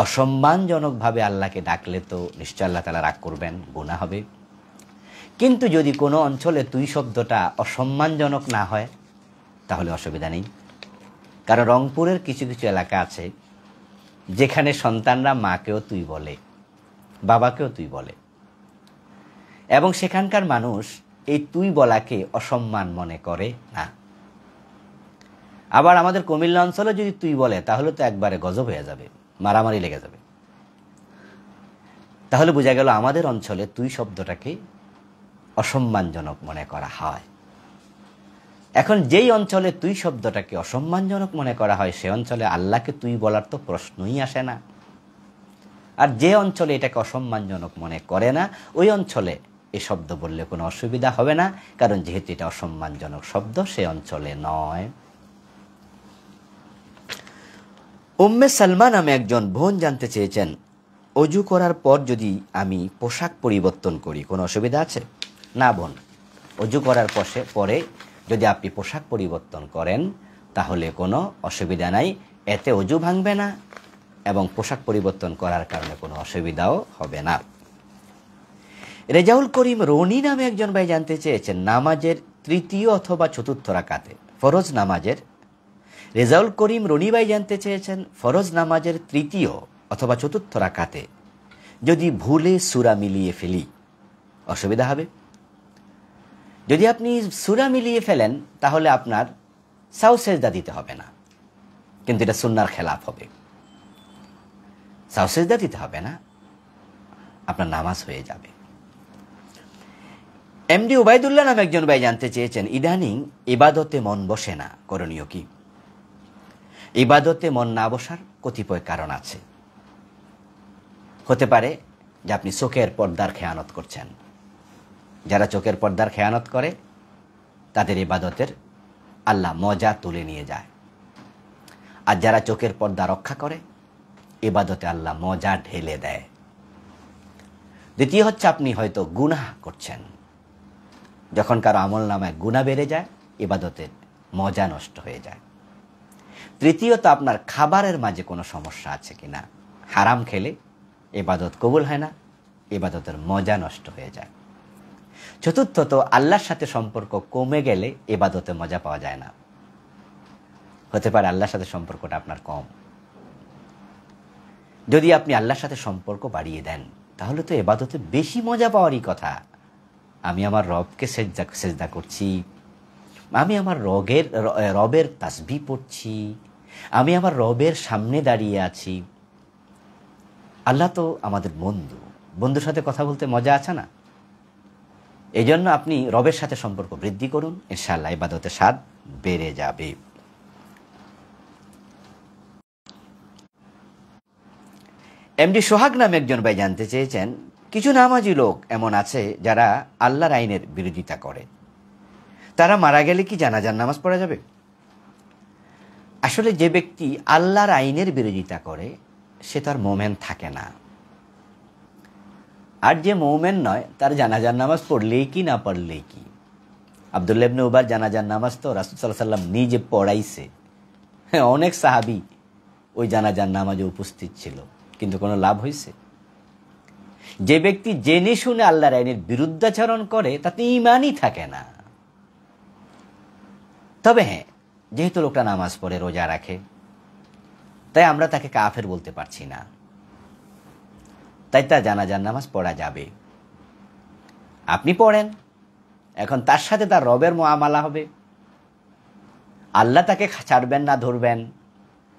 অসম্মানজনকভাবে আল্লাহকে ডাকলে তো নিশ্চয় আল্লাহ তালা রাগ করবেন গোনা হবে কিন্তু যদি কোনো অঞ্চলে তুই শব্দটা অসম্মানজনক না হয় তাহলে অসুবিধা নেই কারণ রংপুরের কিছু কিছু এলাকা আছে যেখানে সন্তানরা মাকেও তুই বলে বাবাকেও তুই বলে এবং সেখানকার মানুষ এই তুই বলাকে অসম্মান মনে করে না আবার আমাদের কুমিল্লা অঞ্চলে যদি তুই বলে তাহলে তো একবারে গজব হয়ে যাবে মারামারি লেগে যাবে তাহলে বোঝা গেল আমাদের অঞ্চলে তুই শব্দটাকে অসম্মানজনক মনে করা হয় এখন যেই অঞ্চলে তুই শব্দটাকে অসম্মানজনক মনে করা হয় সে অঞ্চলে আল্লাহকে তুই বলার তো প্রশ্নই আসে না আর যে অঞ্চলে এটাকে অসম্মানজনক মনে করে না ওই অঞ্চলে এ শব্দ বললে কোনো অসুবিধা হবে না কারণ যেহেতু এটা অসম্মানজনক শব্দ সে অঞ্চলে নয় উম্মে সালমা নামে একজন বোন জানতে চেয়েছেন অজু করার পর যদি আমি পোশাক পরিবর্তন করি কোনো অসুবিধা আছে না বোন অজু করার পশে পরে যদি আপনি পোশাক পরিবর্তন করেন তাহলে কোনো অসুবিধা নাই এতে অজু ভাঙবে না এবং পোশাক পরিবর্তন করার কারণে কোনো অসুবিধাও হবে না রেজাউল করিম রনি নামে একজন ভাই জানতে চেয়েছেন নামাজের তৃতীয় অথবা চতুর্থ রাকাতে ফরজ নামাজের রেজাউল করিম রনিবাই জানতে চেয়েছেন ফরজ নামাজের তৃতীয় অথবা চতুর্থ রাকাতে যদি ভুলে সুরা মিলিয়ে ফেলি অসুবিধা হবে যদি আপনি সুরা মিলিয়ে ফেলেন তাহলে আপনার সেজদা দিতে হবে না কিন্তু এটা সুন্নার খেলাফ হবে সেজদা দিতে হবে না আপনার নামাজ হয়ে যাবে এমডি ওবায়দুল্লাহ নামে একজন ভাই জানতে চেয়েছেন ইদানিং ইবাদতে মন বসে না করণীয় কী ইবাদতে মন না বসার কতিপয় কারণ আছে হতে পারে যে আপনি চোখের পর্দার খেয়ানত করছেন যারা চোখের পর্দার খেয়ানত করে তাদের ইবাদতের আল্লাহ মজা তুলে নিয়ে যায় আর যারা চোখের পর্দা রক্ষা করে ইবাদতে আল্লাহ মজা ঢেলে দেয় দ্বিতীয় হচ্ছে আপনি হয়তো গুনাহ করছেন যখন কারো আমল নামায় গুণা বেড়ে যায় ইবাদতের মজা নষ্ট হয়ে যায় তৃতীয়ত আপনার খাবারের মাঝে কোনো সমস্যা আছে কি না হারাম খেলে এবাদত কবুল হয় না এবাদতের মজা নষ্ট হয়ে যায় চতুর্থত আল্লাহর সাথে সম্পর্ক কমে গেলে এবাদতে মজা পাওয়া যায় না হতে পারে আল্লাহর সাথে সম্পর্কটা আপনার কম যদি আপনি আল্লাহর সাথে সম্পর্ক বাড়িয়ে দেন তাহলে তো এবাদতে বেশি মজা পাওয়ারই কথা আমি আমার রবকে সেজদা সেজদা করছি আমি আমার রগের রবের তাসবি পড়ছি আমি আমার রবের সামনে দাঁড়িয়ে আছি আল্লাহ তো আমাদের বন্ধু বন্ধুর সাথে কথা বলতে মজা আছে না এই জন্য আপনি রবের সাথে সম্পর্ক বৃদ্ধি করুন ইনশাল্লাহ ইবাদতের স্বাদ বেড়ে যাবে এমডি সোহাগ নামে একজন ভাই জানতে চেয়েছেন কিছু নামাজি লোক এমন আছে যারা আল্লাহর আইনের বিরোধিতা করে তারা মারা গেলে কি জানাজার নামাজ পড়া যাবে আসলে যে ব্যক্তি আল্লাহর আইনের বিরোধিতা করে সে তার মোমেন থাকে না আর যে মৌমেন নয় তার জানাজার নামাজ পড়লেই কি না পড়লেই কি আবদুল্লাবনে ওবার উবার জানাজার নামাজ তো রাসুল সাল্লাহ সাল্লাম নিজে পড়াইছে হ্যাঁ অনেক সাহাবি ওই জানাজার নামাজে উপস্থিত ছিল কিন্তু কোনো লাভ হয়েছে যে ব্যক্তি জেনে শুনে আল্লাহর আইনের বিরুদ্ধাচরণ করে তাতে ইমানই থাকে না তবে হ্যাঁ যেহেতু লোকটা নামাজ পড়ে রোজা রাখে তাই আমরা তাকে কাফের বলতে পারছি না তাই তা যান নামাজ পড়া যাবে আপনি পড়েন এখন তার সাথে তার রবের মোয়ামালা হবে আল্লাহ তাকে ছাড়বেন না ধরবেন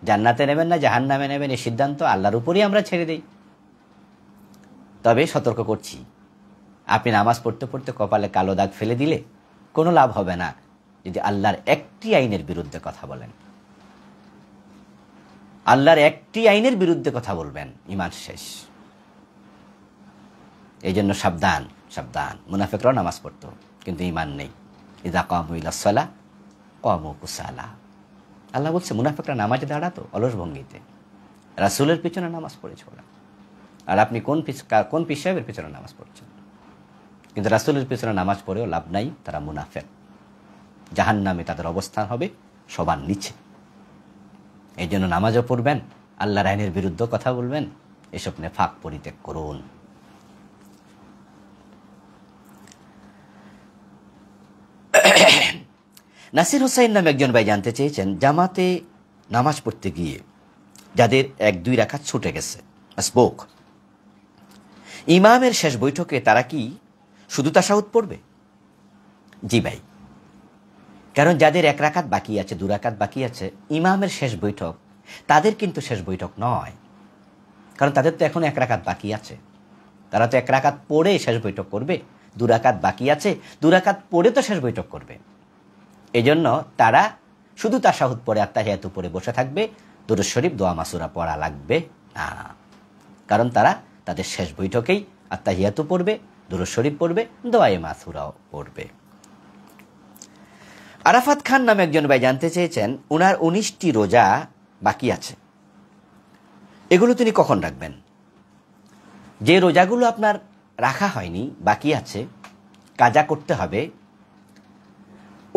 জান্নাতে নেবেন না জাহান নামে নেবেন এই সিদ্ধান্ত আল্লাহর উপরেই আমরা ছেড়ে দিই তবে সতর্ক করছি আপনি নামাজ পড়তে পড়তে কপালে কালো দাগ ফেলে দিলে কোনো লাভ হবে না যদি আল্লাহর একটি আইনের বিরুদ্ধে কথা বলেন আল্লাহর একটি আইনের বিরুদ্ধে কথা বলবেন ইমান শেষ এই জন্য সাবধান সাবধান মুনাফেকরাও নামাজ পড়ত কিন্তু ইমান নেই ইদা কমুইলাসলা কমকুসালা আল্লাহ বলছে মুনাফেকরা নামাজে দাঁড়াতো অলস ভঙ্গিতে রাসুলের পিছনে নামাজ পড়েছে ওরা আর আপনি কোন কোন সাহেবের পিছনে নামাজ পড়ছেন কিন্তু রাসুলের পিছনে নামাজ পড়েও লাভ নাই তারা মুনাফেক জাহান নামে তাদের অবস্থান হবে সবার নিচে এই জন্য নামাজও পড়বেন আল্লাহ রাইনের বিরুদ্ধে কথা বলবেন এসব নিয়ে ফাঁক পরিত্যাগ করুন নাসির হুসাইন নামে একজন ভাই জানতে চেয়েছেন জামাতে নামাজ পড়তে গিয়ে যাদের এক দুই রাখা ছুটে গেছে স্পোক ইমামের শেষ বৈঠকে তারা কি শুধু তাসাউদ পড়বে জি ভাই কারণ যাদের এক রাকাত বাকি আছে দুরাকাত বাকি আছে ইমামের শেষ বৈঠক তাদের কিন্তু শেষ বৈঠক নয় কারণ তাদের তো এখন এক রাকাত বাকি আছে তারা তো এক রাকাত পড়ে শেষ বৈঠক করবে দুরাকাত বাকি আছে দুরাকাত পড়ে তো শেষ বৈঠক করবে এজন্য তারা শুধু সাহুদ পরে আর তাহিয়াতু পরে বসে থাকবে দুরুজ শরীফ দোয়া মাসুরা পড়া লাগবে না কারণ তারা তাদের শেষ বৈঠকেই আত্মাহিয়াতু পড়বে দুরুজ শরীফ পড়বে দোয়াই মাসুরাও পড়বে আরাফাত খান নামে একজন ভাই জানতে চেয়েছেন উনার উনিশটি রোজা বাকি আছে এগুলো তিনি কখন রাখবেন যে রোজাগুলো আপনার রাখা হয়নি বাকি আছে কাজা করতে হবে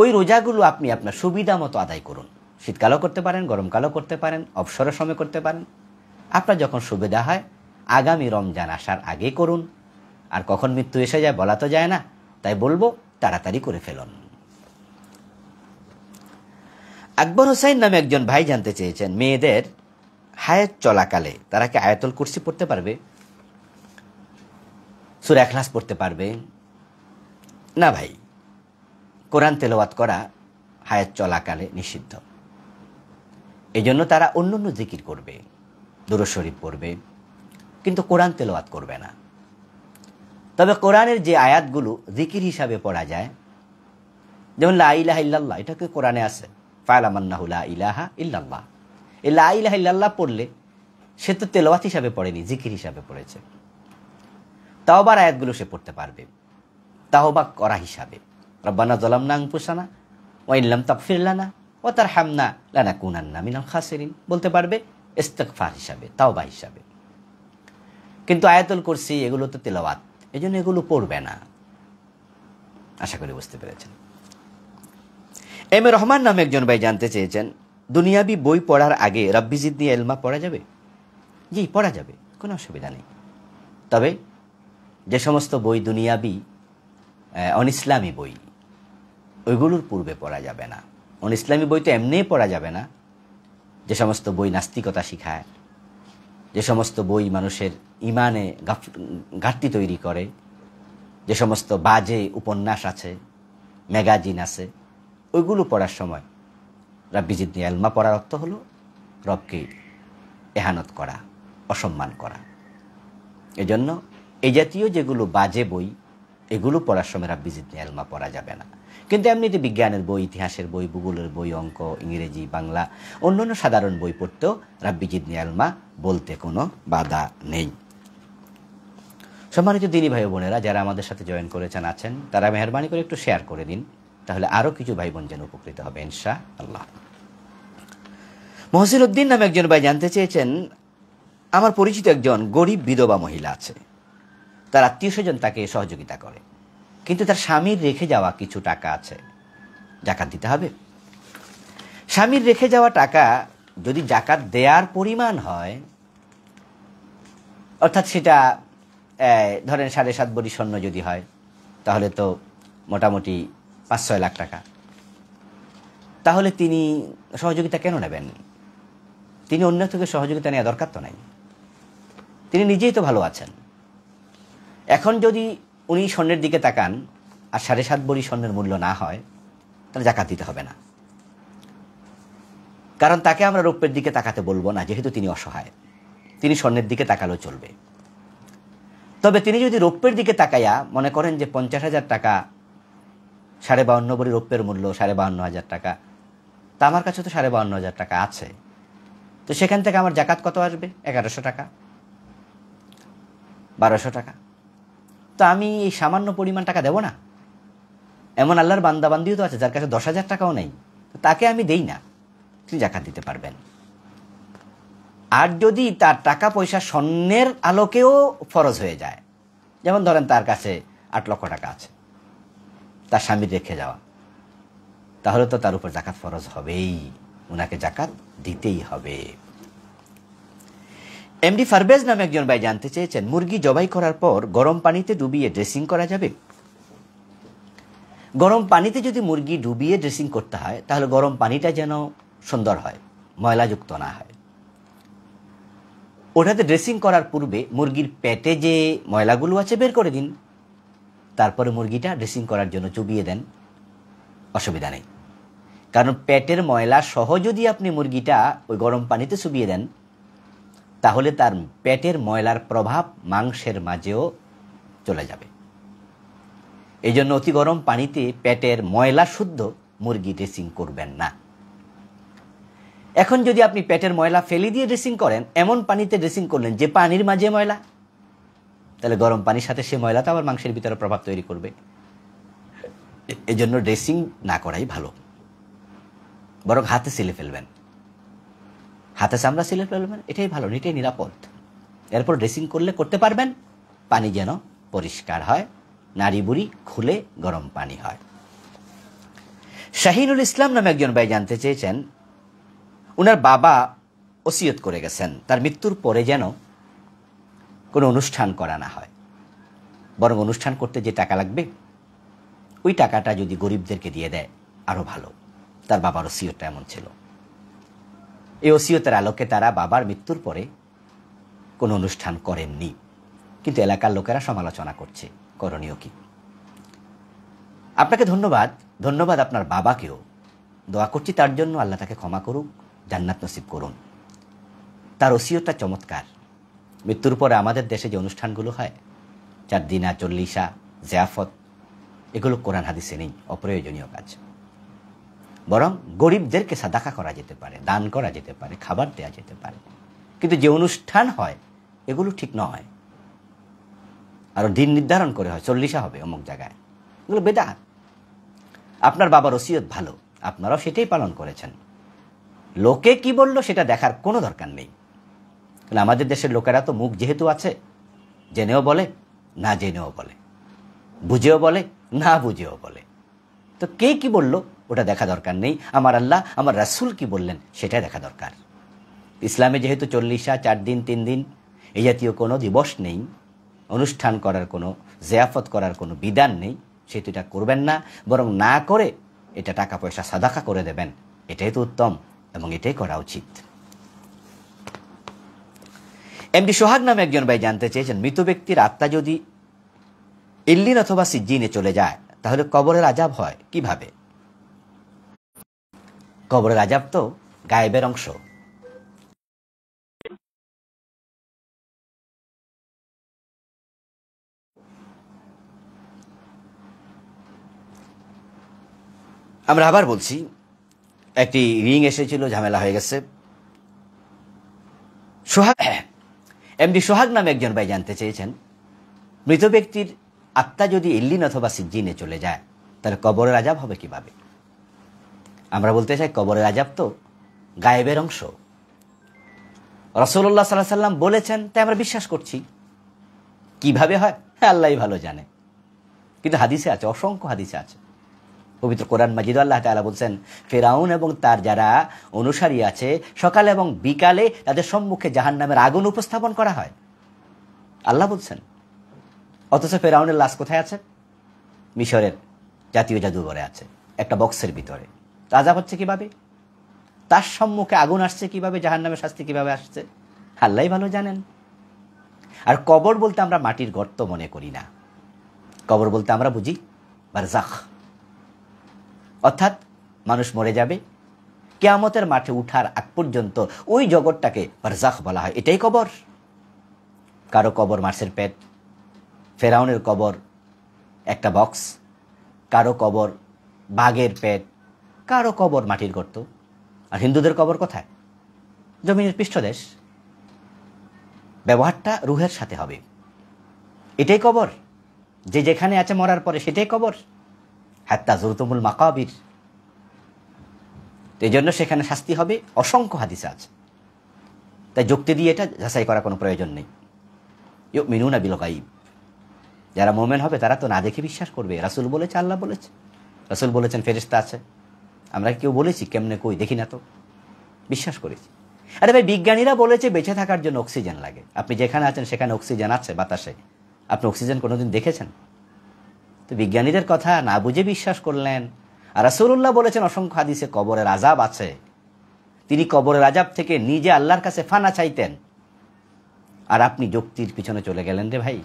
ওই রোজাগুলো আপনি আপনার সুবিধা মতো আদায় করুন শীতকালও করতে পারেন গরমকালও করতে পারেন অবসরের সময় করতে পারেন আপনার যখন সুবিধা হয় আগামী রমজান আসার আগে করুন আর কখন মৃত্যু এসে যায় বলা তো যায় না তাই বলবো তাড়াতাড়ি করে ফেলুন আকবর হোসাইন নামে একজন ভাই জানতে চেয়েছেন মেয়েদের হায়াত চলাকালে তারা কি আয়াতুল কুরসি পড়তে পারবে সুরাখলাস পড়তে পারবে না ভাই কোরআন তেলাওয়াত করা হায়াত চলাকালে নিষিদ্ধ এই জন্য তারা অন্য অন্য জিকির করবে শরীফ পড়বে কিন্তু কোরআন তেলাওয়াত করবে না তবে কোরআনের যে আয়াতগুলো জিকির হিসাবে পড়া যায় যেমন লাইলাহ ইল্লাল্লাহ এটাকে কোরআনে আছে ফায়ালামান্নাহুল্লা ইলাহা ইল্লাল্লাহ এই লা ইলাহা ইল্লাল্লাহ পড়লে সে তো তেলাওয়াত হিসাবে পড়েনি জিকির হিসাবে পড়েছে তাওবার আয়াতগুলো সে পড়তে পারবে তাওবা করা হিসাবে রব্বানা জলাম না আংপুসানা ও ইল্লাম তাকফিরলানা ও তার হামনা লানা কুনান্না মিনাল খাসেরিন বলতে পারবে ইস্তেকফার হিসাবে তাওবা হিসাবে কিন্তু আয়াতুল করছি এগুলো তো তেলাওয়াত এই জন্য এগুলো পড়বে না আশা করি বুঝতে পেরেছেন এম এ রহমান নামে একজন ভাই জানতে চেয়েছেন দুনিয়াবি বই পড়ার আগে রব্বিজিদ নিয়ে এলমা পড়া যাবে জি পড়া যাবে কোনো অসুবিধা নেই তবে যে সমস্ত বই দুনিয়াবি অন ইসলামী বই ওইগুলোর পূর্বে পড়া যাবে না অন ইসলামী বই তো এমনিই পড়া যাবে না যে সমস্ত বই নাস্তিকতা শিখায় যে সমস্ত বই মানুষের ইমানে ঘাটতি তৈরি করে যে সমস্ত বাজে উপন্যাস আছে ম্যাগাজিন আছে ওইগুলো পড়ার সময় জিদ্দি আলমা পড়ার অর্থ হলো রবকে এহানত করা অসম্মান করা এজন্য এই জাতীয় যেগুলো বাজে বই এগুলো পড়ার সময় জিদ্দি আলমা পড়া যাবে না কিন্তু এমনিতে বিজ্ঞানের বই ইতিহাসের বই ভূগোলের বই অঙ্ক ইংরেজি বাংলা অন্যান্য সাধারণ বই পড়তেও জিদ্দি আলমা বলতে কোনো বাধা নেই সম্মানিত দিনী ভাই বোনেরা যারা আমাদের সাথে জয়েন করেছেন আছেন তারা মেহরবানি করে একটু শেয়ার করে দিন তাহলে আরও কিছু ভাই বোন যেন উপকৃত হবে ইনশা আল্লাহ মহসিন উদ্দিন নামে একজন ভাই জানতে চেয়েছেন আমার পরিচিত একজন গরিব বিধবা মহিলা আছে তার আত্মীয় স্বজন তাকে সহযোগিতা করে কিন্তু তার স্বামীর রেখে যাওয়া কিছু টাকা আছে জাকাত দিতে হবে স্বামীর রেখে যাওয়া টাকা যদি জাকাত দেয়ার পরিমাণ হয় অর্থাৎ সেটা ধরেন সাড়ে সাত বড়ি যদি হয় তাহলে তো মোটামুটি পাঁচ ছয় লাখ টাকা তাহলে তিনি সহযোগিতা কেন নেবেন তিনি অন্য থেকে সহযোগিতা নেওয়া দরকার তো নাই তিনি নিজেই তো ভালো আছেন এখন যদি উনি স্বর্ণের দিকে তাকান আর সাড়ে সাত বড়ি স্বর্ণের মূল্য না হয় তাহলে জাকাত দিতে হবে না কারণ তাকে আমরা রৌপ্যের দিকে তাকাতে বলবো না যেহেতু তিনি অসহায় তিনি স্বর্ণের দিকে তাকালেও চলবে তবে তিনি যদি রৌপ্যের দিকে তাকাইয়া মনে করেন যে পঞ্চাশ হাজার টাকা সাড়ে বাউন্ন বড়ি রৌপ্যের মূল্য সাড়ে বাউন্ন হাজার টাকা তা আমার কাছে তো সাড়ে বাউন্ন হাজার টাকা আছে তো সেখান থেকে আমার জাকাত কত আসবে এগারোশো টাকা বারোশো টাকা তো আমি এই সামান্য পরিমাণ টাকা দেব না এমন আল্লাহর বান্দাবান্দিও তো আছে যার কাছে দশ হাজার টাকাও নেই তাকে আমি দেই না তিনি জাকাত দিতে পারবেন আর যদি তার টাকা পয়সা স্বর্ণের আলোকেও ফরজ হয়ে যায় যেমন ধরেন তার কাছে আট লক্ষ টাকা আছে তার স্বামীর রেখে যাওয়া তাহলে তো তার উপর জাকাত ফরজ হবেই ওনাকে জাকাত দিতেই হবে এমডি ফারবেজ নামে একজন ভাই জানতে চেয়েছেন মুরগি জবাই করার পর গরম পানিতে ডুবিয়ে ড্রেসিং করা যাবে গরম পানিতে যদি মুরগি ডুবিয়ে ড্রেসিং করতে হয় তাহলে গরম পানিটা যেন সুন্দর হয় ময়লাযুক্ত না হয় ওটাতে ড্রেসিং করার পূর্বে মুরগির পেটে যে ময়লাগুলো আছে বের করে দিন তারপরে মুরগিটা ড্রেসিং করার জন্য চুবিয়ে দেন অসুবিধা নেই কারণ পেটের ময়লা সহ যদি আপনি মুরগিটা ওই গরম পানিতে চুবিয়ে দেন তাহলে তার পেটের ময়লার প্রভাব মাংসের মাঝেও চলে যাবে এই জন্য অতি গরম পানিতে পেটের ময়লা শুদ্ধ মুরগি ড্রেসিং করবেন না এখন যদি আপনি পেটের ময়লা ফেলে দিয়ে ড্রেসিং করেন এমন পানিতে ড্রেসিং করলেন যে পানির মাঝে ময়লা তাহলে গরম পানির সাথে সে ময়লা তো আবার মাংসের ভিতরে প্রভাব তৈরি করবে এজন্য ড্রেসিং না করাই ভালো বরং হাতে সিলে ফেলবেন হাতে চামড়া সিলে ফেলবেন এটাই ভালো এটাই নিরাপদ এরপর ড্রেসিং করলে করতে পারবেন পানি যেন পরিষ্কার হয় নারী বুড়ি খুলে গরম পানি হয় শাহিনুল ইসলাম নামে একজন ভাই জানতে চেয়েছেন ওনার বাবা ওসিয়ত করে গেছেন তার মৃত্যুর পরে যেন কোনো অনুষ্ঠান করা না হয় বরং অনুষ্ঠান করতে যে টাকা লাগবে ওই টাকাটা যদি গরিবদেরকে দিয়ে দেয় আরও ভালো তার বাবার ওসিয়তটা এমন ছিল এই ওসিয়তের আলোকে তারা বাবার মৃত্যুর পরে কোনো অনুষ্ঠান করেননি কিন্তু এলাকার লোকেরা সমালোচনা করছে করণীয় কি আপনাকে ধন্যবাদ ধন্যবাদ আপনার বাবাকেও দোয়া করছি তার জন্য আল্লাহ তাকে ক্ষমা করুক জান্নাত নসিব করুন তার ওসিওটা চমৎকার মৃত্যুর পরে আমাদের দেশে যে অনুষ্ঠানগুলো হয় যার দিনা চল্লিশা জিয়াফত এগুলো কোরআন হাদিসে নেই অপ্রয়োজনীয় কাজ বরং গরিবদেরকে সাদাকা করা যেতে পারে দান করা যেতে পারে খাবার দেওয়া যেতে পারে কিন্তু যে অনুষ্ঠান হয় এগুলো ঠিক নয় আর দিন নির্ধারণ করে হয় চল্লিশা হবে অমুক জায়গায় এগুলো বেদা আপনার বাবার ওসিয়ত ভালো আপনারাও সেটাই পালন করেছেন লোকে কি বলল সেটা দেখার কোনো দরকার নেই তাহলে আমাদের দেশের লোকেরা তো মুখ যেহেতু আছে জেনেও বলে না জেনেও বলে বুঝেও বলে না বুঝেও বলে তো কে কি বলল ওটা দেখা দরকার নেই আমার আল্লাহ আমার রাসুল কি বললেন সেটা দেখা দরকার ইসলামে যেহেতু চল্লিশা চার দিন তিন দিন এই জাতীয় কোনো দিবস নেই অনুষ্ঠান করার কোনো জেয়াফত করার কোনো বিধান নেই সেহেতু এটা করবেন না বরং না করে এটা টাকা পয়সা সাদাকা করে দেবেন এটাই তো উত্তম এবং এটাই করা উচিত এমডি সোহাগ নামে একজন ভাই জানতে চেয়েছেন মৃত ব্যক্তির আত্মা যদি ইল্লিন অথবা সিজিনে চলে যায় তাহলে কবরের আজাব হয় কিভাবে কবরের আজাব তো গায়েবের অংশ আমরা আবার বলছি একটি রিং এসেছিল ঝামেলা হয়ে গেছে সোহাগ এমডি সোহাগ নামে একজন ভাই জানতে চেয়েছেন মৃত ব্যক্তির আত্মা যদি ইল্লিন অথবা সিজিনে চলে যায় তাহলে কবরের আজাব হবে কিভাবে আমরা বলতে চাই কবরের আজাব তো গায়েবের অংশ রসল্লাহ সাল্লাহ সাল্লাম বলেছেন তাই আমরা বিশ্বাস করছি কিভাবে হয় হ্যাঁ, আল্লাহ ভালো জানে কিন্তু হাদিসে আছে অসংখ্য হাদিসে আছে পবিত্র কোরআন মাজিদ আল্লাহ তালা বলছেন ফেরাউন এবং তার যারা অনুসারী আছে সকাল এবং বিকালে তাদের সম্মুখে জাহান নামের আগুন উপস্থাপন করা হয় আল্লাহ বলছেন অথচ ফেরাউনের লাশ কোথায় আছে মিশরের জাতীয় জাদুঘরে আছে একটা বক্সের ভিতরে রাজা হচ্ছে কিভাবে তার সম্মুখে আগুন আসছে কিভাবে জাহান নামের শাস্তি কিভাবে আসছে আল্লাহ ভালো জানেন আর কবর বলতে আমরা মাটির গর্ত মনে করি না কবর বলতে আমরা বুঝি বারজাখ অর্থাৎ মানুষ মরে যাবে কেয়ামতের মাঠে উঠার আগ পর্যন্ত ওই জগৎটাকে বারজাখ বলা হয় এটাই কবর কারো কবর মার্সের পেট ফেরাউনের কবর একটা বক্স কারো কবর বাঘের পেট কারো কবর মাটির গর্ত আর হিন্দুদের কবর কোথায় জমিনের পৃষ্ঠদেশ ব্যবহারটা রুহের সাথে হবে এটাই কবর যে যেখানে আছে মরার পরে সেটাই কবর হাত্তা জরুতমুল মাকাবির তো এই জন্য সেখানে শাস্তি হবে অসংখ্য হাদিস আছে তাই যুক্তি দিয়ে এটা যাচাই করা কোনো প্রয়োজন নেই ইউ না বিল গাইব যারা মোমেন হবে তারা তো না দেখে বিশ্বাস করবে রাসুল বলেছে আল্লাহ বলেছে রাসুল বলেছেন ফেরিস্তা আছে আমরা কেউ বলেছি কেমনে কই দেখি না তো বিশ্বাস করেছি আরে ভাই বিজ্ঞানীরা বলেছে বেঁচে থাকার জন্য অক্সিজেন লাগে আপনি যেখানে আছেন সেখানে অক্সিজেন আছে বাতাসে আপনি অক্সিজেন কোনোদিন দেখেছেন তো বিজ্ঞানীদের কথা না বুঝে বিশ্বাস করলেন আর রাসুল্লাহ বলেছেন অসংখ্য হাদিসে কবরের আজাব আছে তিনি কবরের আজাব থেকে নিজে আল্লাহর কাছে ফানা চাইতেন আর আপনি যুক্তির পিছনে চলে গেলেন রে ভাই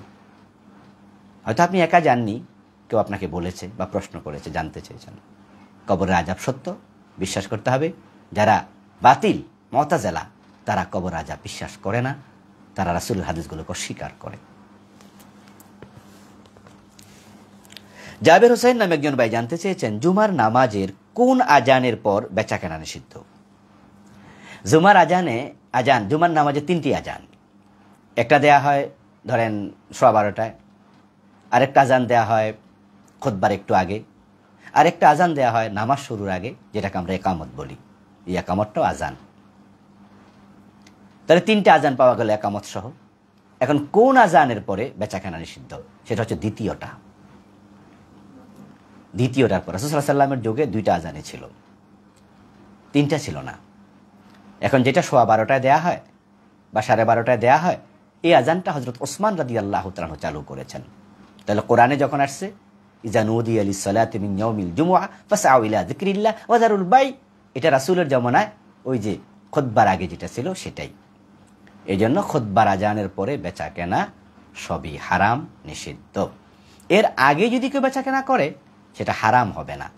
হয়তো আপনি একা যাননি কেউ আপনাকে বলেছে বা প্রশ্ন করেছে জানতে চেয়েছেন কবরের আজাব সত্য বিশ্বাস করতে হবে যারা বাতিল মতাজেলা তারা কবর আজাব বিশ্বাস করে না তারা রাসুল হাদিসগুলোকে অস্বীকার করে জাবের হোসেন নামে একজন ভাই জানতে চেয়েছেন জুমার নামাজের কোন আজানের পর বেচা কেনা নিষিদ্ধ জুমার আজানে আজান জুমার নামাজে তিনটি আজান একটা দেয়া হয় ধরেন সোয়া বারোটায় আরেকটা আজান দেয়া হয় খোদবার একটু আগে আরেকটা আজান দেয়া হয় নামাজ শুরুর আগে যেটাকে আমরা একামত বলি এই একামতটাও আজান তাহলে তিনটে আজান পাওয়া গেল একামত সহ এখন কোন আজানের পরে বেচাকেনা নিষিদ্ধ সেটা হচ্ছে দ্বিতীয়টা দ্বিতীয়টার পড়া রসুল্লাহ সাল্লামের যুগে দুইটা আজানে ছিল তিনটা ছিল না এখন যেটা সোয়া বারোটায় দেয়া হয় বা সাড়ে বারোটায় দেয়া হয় এই আজানটা হজরত ওসমান রাদি আল্লাহ তালাহ চালু করেছেন তাহলে কোরআনে যখন আসছে ইজানুদি আলী সালাতিমিল জুমুয়া ফাসাউলা জিক্রিল্লা ওয়াজারুল বাই এটা রাসুলের জমানায় ওই যে খোদ্বার আগে যেটা ছিল সেটাই এই জন্য খোদ্বার আজানের পরে বেচা কেনা সবই হারাম নিষিদ্ধ এর আগে যদি কেউ বেচা কেনা করে সেটা হারাম হবে না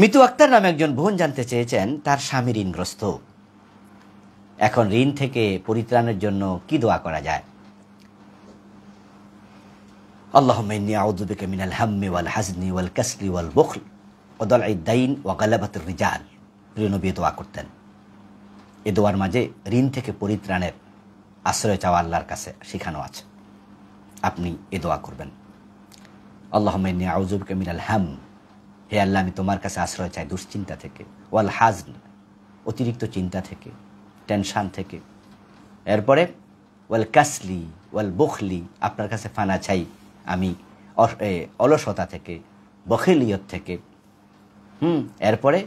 মিতু আক্তার নামে একজন বোন জানতে চেয়েছেন তার স্বামী ঋণগ্রস্ত এখন ঋণ থেকে পরিত্রাণের জন্য কি দোয়া করা যায় আল্লাহ রিজাল দোয়া করতেন এ দোয়ার মাঝে ঋণ থেকে পরিত্রাণের আশ্রয় চাওয়া আল্লাহর কাছে শিখানো আছে আপনি এ দোয়া করবেন আল্লাহ আউজুবকে আউজুব মিনাল হ্যাম হে আল্লাহ আমি তোমার কাছে আশ্রয় চাই দুশ্চিন্তা থেকে ওয়াল হাজন অতিরিক্ত চিন্তা থেকে টেনশান থেকে এরপরে ওয়াল কাসলি ওয়াল বখলি আপনার কাছে ফানা চাই আমি অলসতা থেকে বখেলিয়ত থেকে হুম এরপরে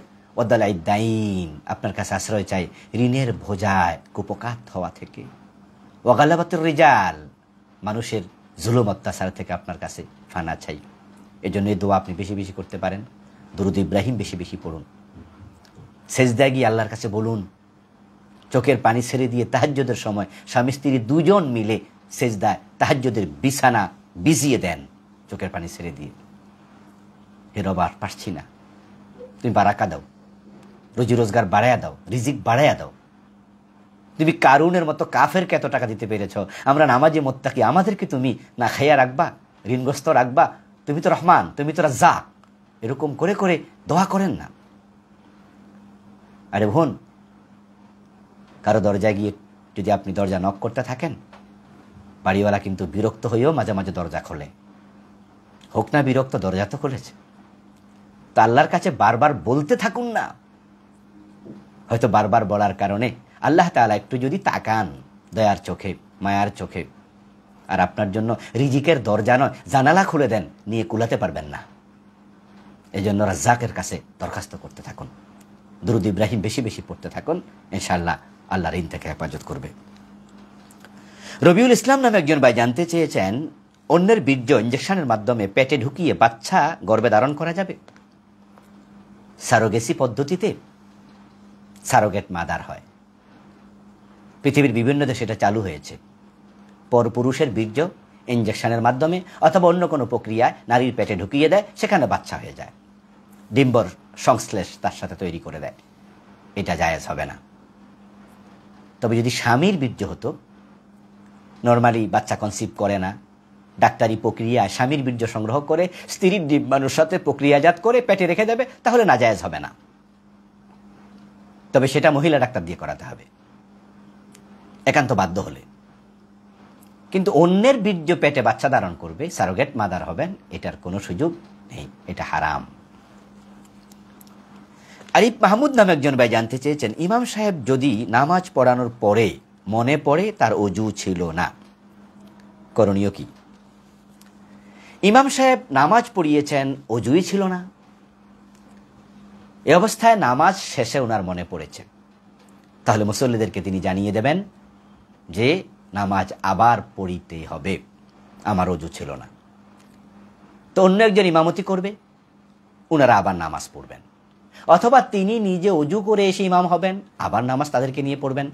ওদালাই দাইন আপনার কাছে আশ্রয় চাই ঋণের ভোজায় কুপকাত হওয়া থেকে ওয়াগালাবাতের রেজাল মানুষের জুলুম অত্যাচার থেকে আপনার কাছে ফানা চাই এই জন্য এই দোয়া আপনি বেশি বেশি করতে পারেন দরুদ ইব্রাহিম বেশি বেশি পড়ুন সেজদায় গিয়ে আল্লাহর কাছে বলুন চোখের পানি ছেড়ে দিয়ে তাহাজ্যদের সময় স্বামী স্ত্রী দুজন মিলে সেজদায় তাহাজ্যদের বিছানা বিজিয়ে দেন চোখের পানি ছেড়ে দিয়ে হের রবার পারছি না তুমি বারাকা দাও রুজি রোজগার বাড়াইয়া দাও রিজিক বাড়াইয়া দাও তুমি কারুনের মতো কাফেরকে এত টাকা দিতে পেরেছ আমরা নামাজে মোত্তাকি আমাদেরকে তুমি না খাইয়া রাখবা ঋণগ্রস্ত রাখবা তুমি তো রহমান তুমি তো রাজা এরকম করে করে দোয়া করেন না আরে বোন কারো দরজায় গিয়ে যদি আপনি দরজা নক করতে থাকেন বাড়িওয়ালা কিন্তু বিরক্ত হয়েও মাঝে মাঝে দরজা খোলে হোক না বিরক্ত দরজা তো খুলেছে তা আল্লাহর কাছে বারবার বলতে থাকুন না হয়তো বারবার বলার কারণে আল্লাহ তালা একটু যদি তাকান দয়ার চোখে মায়ার চোখে আর আপনার জন্য রিজিকের দরজা নয় জানালা খুলে দেন নিয়ে কুলাতে পারবেন না এই জন্য রাজ্জাকের কাছে দরখাস্ত করতে থাকুন দুরুদ ইব্রাহিম বেশি বেশি পড়তে থাকুন ইনশাল্লাহ আল্লাহ ঋণ থেকে হেফাজত করবে রবিউল ইসলাম নামে একজন ভাই জানতে চেয়েছেন অন্যের বীর্য ইঞ্জেকশনের মাধ্যমে পেটে ঢুকিয়ে বাচ্চা গর্বে ধারণ করা যাবে সারোগেসি পদ্ধতিতে সারোগেট মাদার হয় পৃথিবীর বিভিন্ন দেশে এটা চালু হয়েছে পরপুরুষের বীর্য ইঞ্জেকশনের মাধ্যমে অথবা অন্য কোনো প্রক্রিয়ায় নারীর পেটে ঢুকিয়ে দেয় সেখানে বাচ্চা হয়ে যায় ডিম্বর সংশ্লেষ তার সাথে তৈরি করে দেয় এটা জায়েজ হবে না তবে যদি স্বামীর বীর্য হতো নর্মালি বাচ্চা কনসিভ করে না ডাক্তারি প্রক্রিয়ায় স্বামীর বীর্য সংগ্রহ করে স্ত্রীর ডিম্বাণুর সাথে প্রক্রিয়াজাত করে পেটে রেখে দেবে তাহলে নাজায়জ হবে না তবে সেটা মহিলা ডাক্তার দিয়ে করাতে হবে একান্ত বাধ্য হলে কিন্তু অন্যের বীর্য পেটে বাচ্চা ধারণ করবে সারোগেট মাদার হবেন এটার কোনো সুযোগ নেই এটা হারাম আরিফ মাহমুদ নামে একজন ভাই জানতে চেয়েছেন ইমাম সাহেব যদি নামাজ পড়ানোর পরে মনে পড়ে তার অজু ছিল না করণীয় কি ইমাম সাহেব নামাজ পড়িয়েছেন অজুই ছিল না এ অবস্থায় নামাজ শেষে ওনার মনে পড়েছে তাহলে মুসল্লিদেরকে তিনি জানিয়ে দেবেন যে নামাজ আবার পড়িতে হবে আমার অজু ছিল না তো অন্য একজন ইমামতি করবে ওনারা আবার নামাজ পড়বেন অথবা তিনি নিজে অজু করে এসে ইমাম হবেন আবার নামাজ তাদেরকে নিয়ে পড়বেন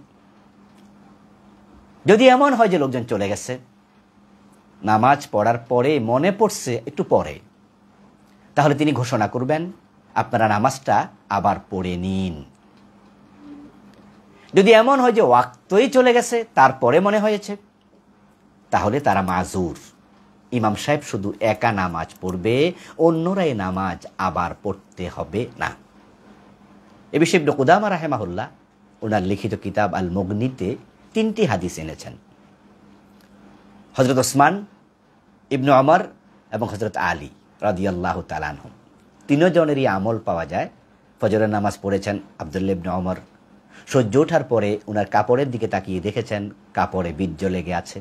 যদি এমন হয় যে লোকজন চলে গেছে নামাজ পড়ার পরে মনে পড়ছে একটু পরে তাহলে তিনি ঘোষণা করবেন আপনারা নামাজটা আবার পড়ে নিন যদি এমন হয় যে ওয়াক্তই চলে গেছে তারপরে মনে হয়েছে তাহলে তারা মাজুর ইমাম সাহেব শুধু একা নামাজ পড়বে অন্যরাই নামাজ আবার পড়তে হবে না এ বিষয়ে ইবনে কুদামা রাহেমাহুল্লাহ ওনার লিখিত কিতাব আল মগ্নিতে তিনটি হাদিস এনেছেন হজরত ওসমান ইবনু আমর এবং হজরত আলী রাদিয়াল্লাহ তালানহম তিনজনেরই আমল পাওয়া যায় ফজরের নামাজ পড়েছেন আবদুল্লা ইবনু অমর সহ্য ওঠার পরে ওনার কাপড়ের দিকে তাকিয়ে দেখেছেন কাপড়ে বীর্য লেগে আছে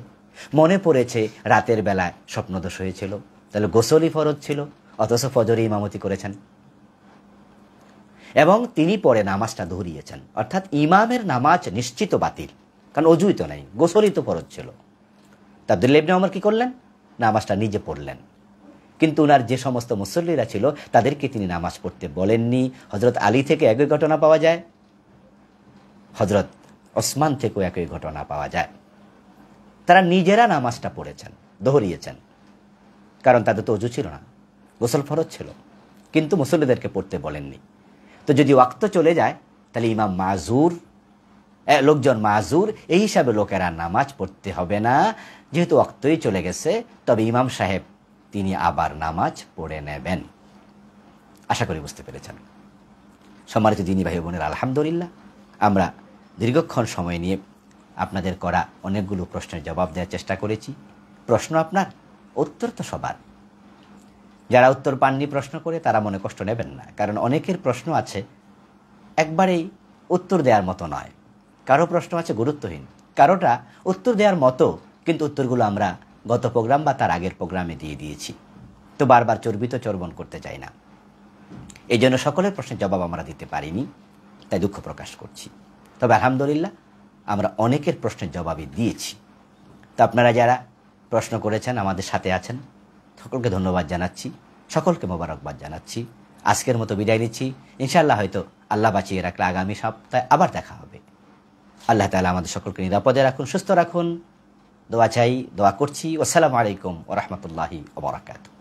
মনে পড়েছে রাতের বেলায় স্বপ্নদোষ হয়েছিল তাহলে গোসলি ফরজ ছিল অথচ ফজরে ইমামতি করেছেন এবং তিনি পরে নামাজটা ধরিয়েছেন অর্থাৎ ইমামের নামাজ নিশ্চিত বাতিল কারণ অজুই তো নেই গোসলই তো ফরজ ছিল তা ইবনে আমার কি করলেন নামাজটা নিজে পড়লেন কিন্তু ওনার যে সমস্ত মুসল্লিরা ছিল তাদেরকে তিনি নামাজ পড়তে বলেননি হজরত আলী থেকে একই ঘটনা পাওয়া যায় হজরত ওসমান থেকেও একই ঘটনা পাওয়া যায় তারা নিজেরা নামাজটা পড়েছেন দোহরিয়েছেন কারণ তাদের তো অজু ছিল না গোসল ফরজ ছিল কিন্তু মুসল্লিদেরকে পড়তে বলেননি তো যদি ওয়াক্ত চলে যায় তাহলে ইমাম মাজুর লোকজন মাজুর এই হিসাবে লোকেরা নামাজ পড়তে হবে না যেহেতু ওয়াক্তই চলে গেছে তবে ইমাম সাহেব তিনি আবার নামাজ পড়ে নেবেন আশা করি বুঝতে পেরেছেন সমারিত দিনী ভাই বোনের আলহামদুলিল্লাহ আমরা দীর্ঘক্ষণ সময় নিয়ে আপনাদের করা অনেকগুলো প্রশ্নের জবাব দেওয়ার চেষ্টা করেছি প্রশ্ন আপনার উত্তর তো সবার যারা উত্তর পাননি প্রশ্ন করে তারা মনে কষ্ট নেবেন না কারণ অনেকের প্রশ্ন আছে একবারেই উত্তর দেওয়ার মতো নয় কারো প্রশ্ন আছে গুরুত্বহীন কারোটা উত্তর দেওয়ার মতো কিন্তু উত্তরগুলো আমরা গত প্রোগ্রাম বা তার আগের প্রোগ্রামে দিয়ে দিয়েছি তো বারবার চর্বিত চর্বণ করতে চাই না এই জন্য সকলের প্রশ্নের জবাব আমরা দিতে পারিনি তাই দুঃখ প্রকাশ করছি তবে আলহামদুলিল্লাহ আমরা অনেকের প্রশ্নের জবাবই দিয়েছি তো আপনারা যারা প্রশ্ন করেছেন আমাদের সাথে আছেন সকলকে ধন্যবাদ জানাচ্ছি সকলকে মোবারকবাদ জানাচ্ছি আজকের মতো বিদায় নিচ্ছি ইনশাআল্লাহ হয়তো আল্লাহ বাঁচিয়ে রাখলে আগামী সপ্তাহে আবার দেখা হবে আল্লাহ তালা আমাদের সকলকে নিরাপদে রাখুন সুস্থ রাখুন দোয়া চাই দোয়া করছি আসসালামু আলাইকুম ওরহমতুল্লাহি ওবরাকাতু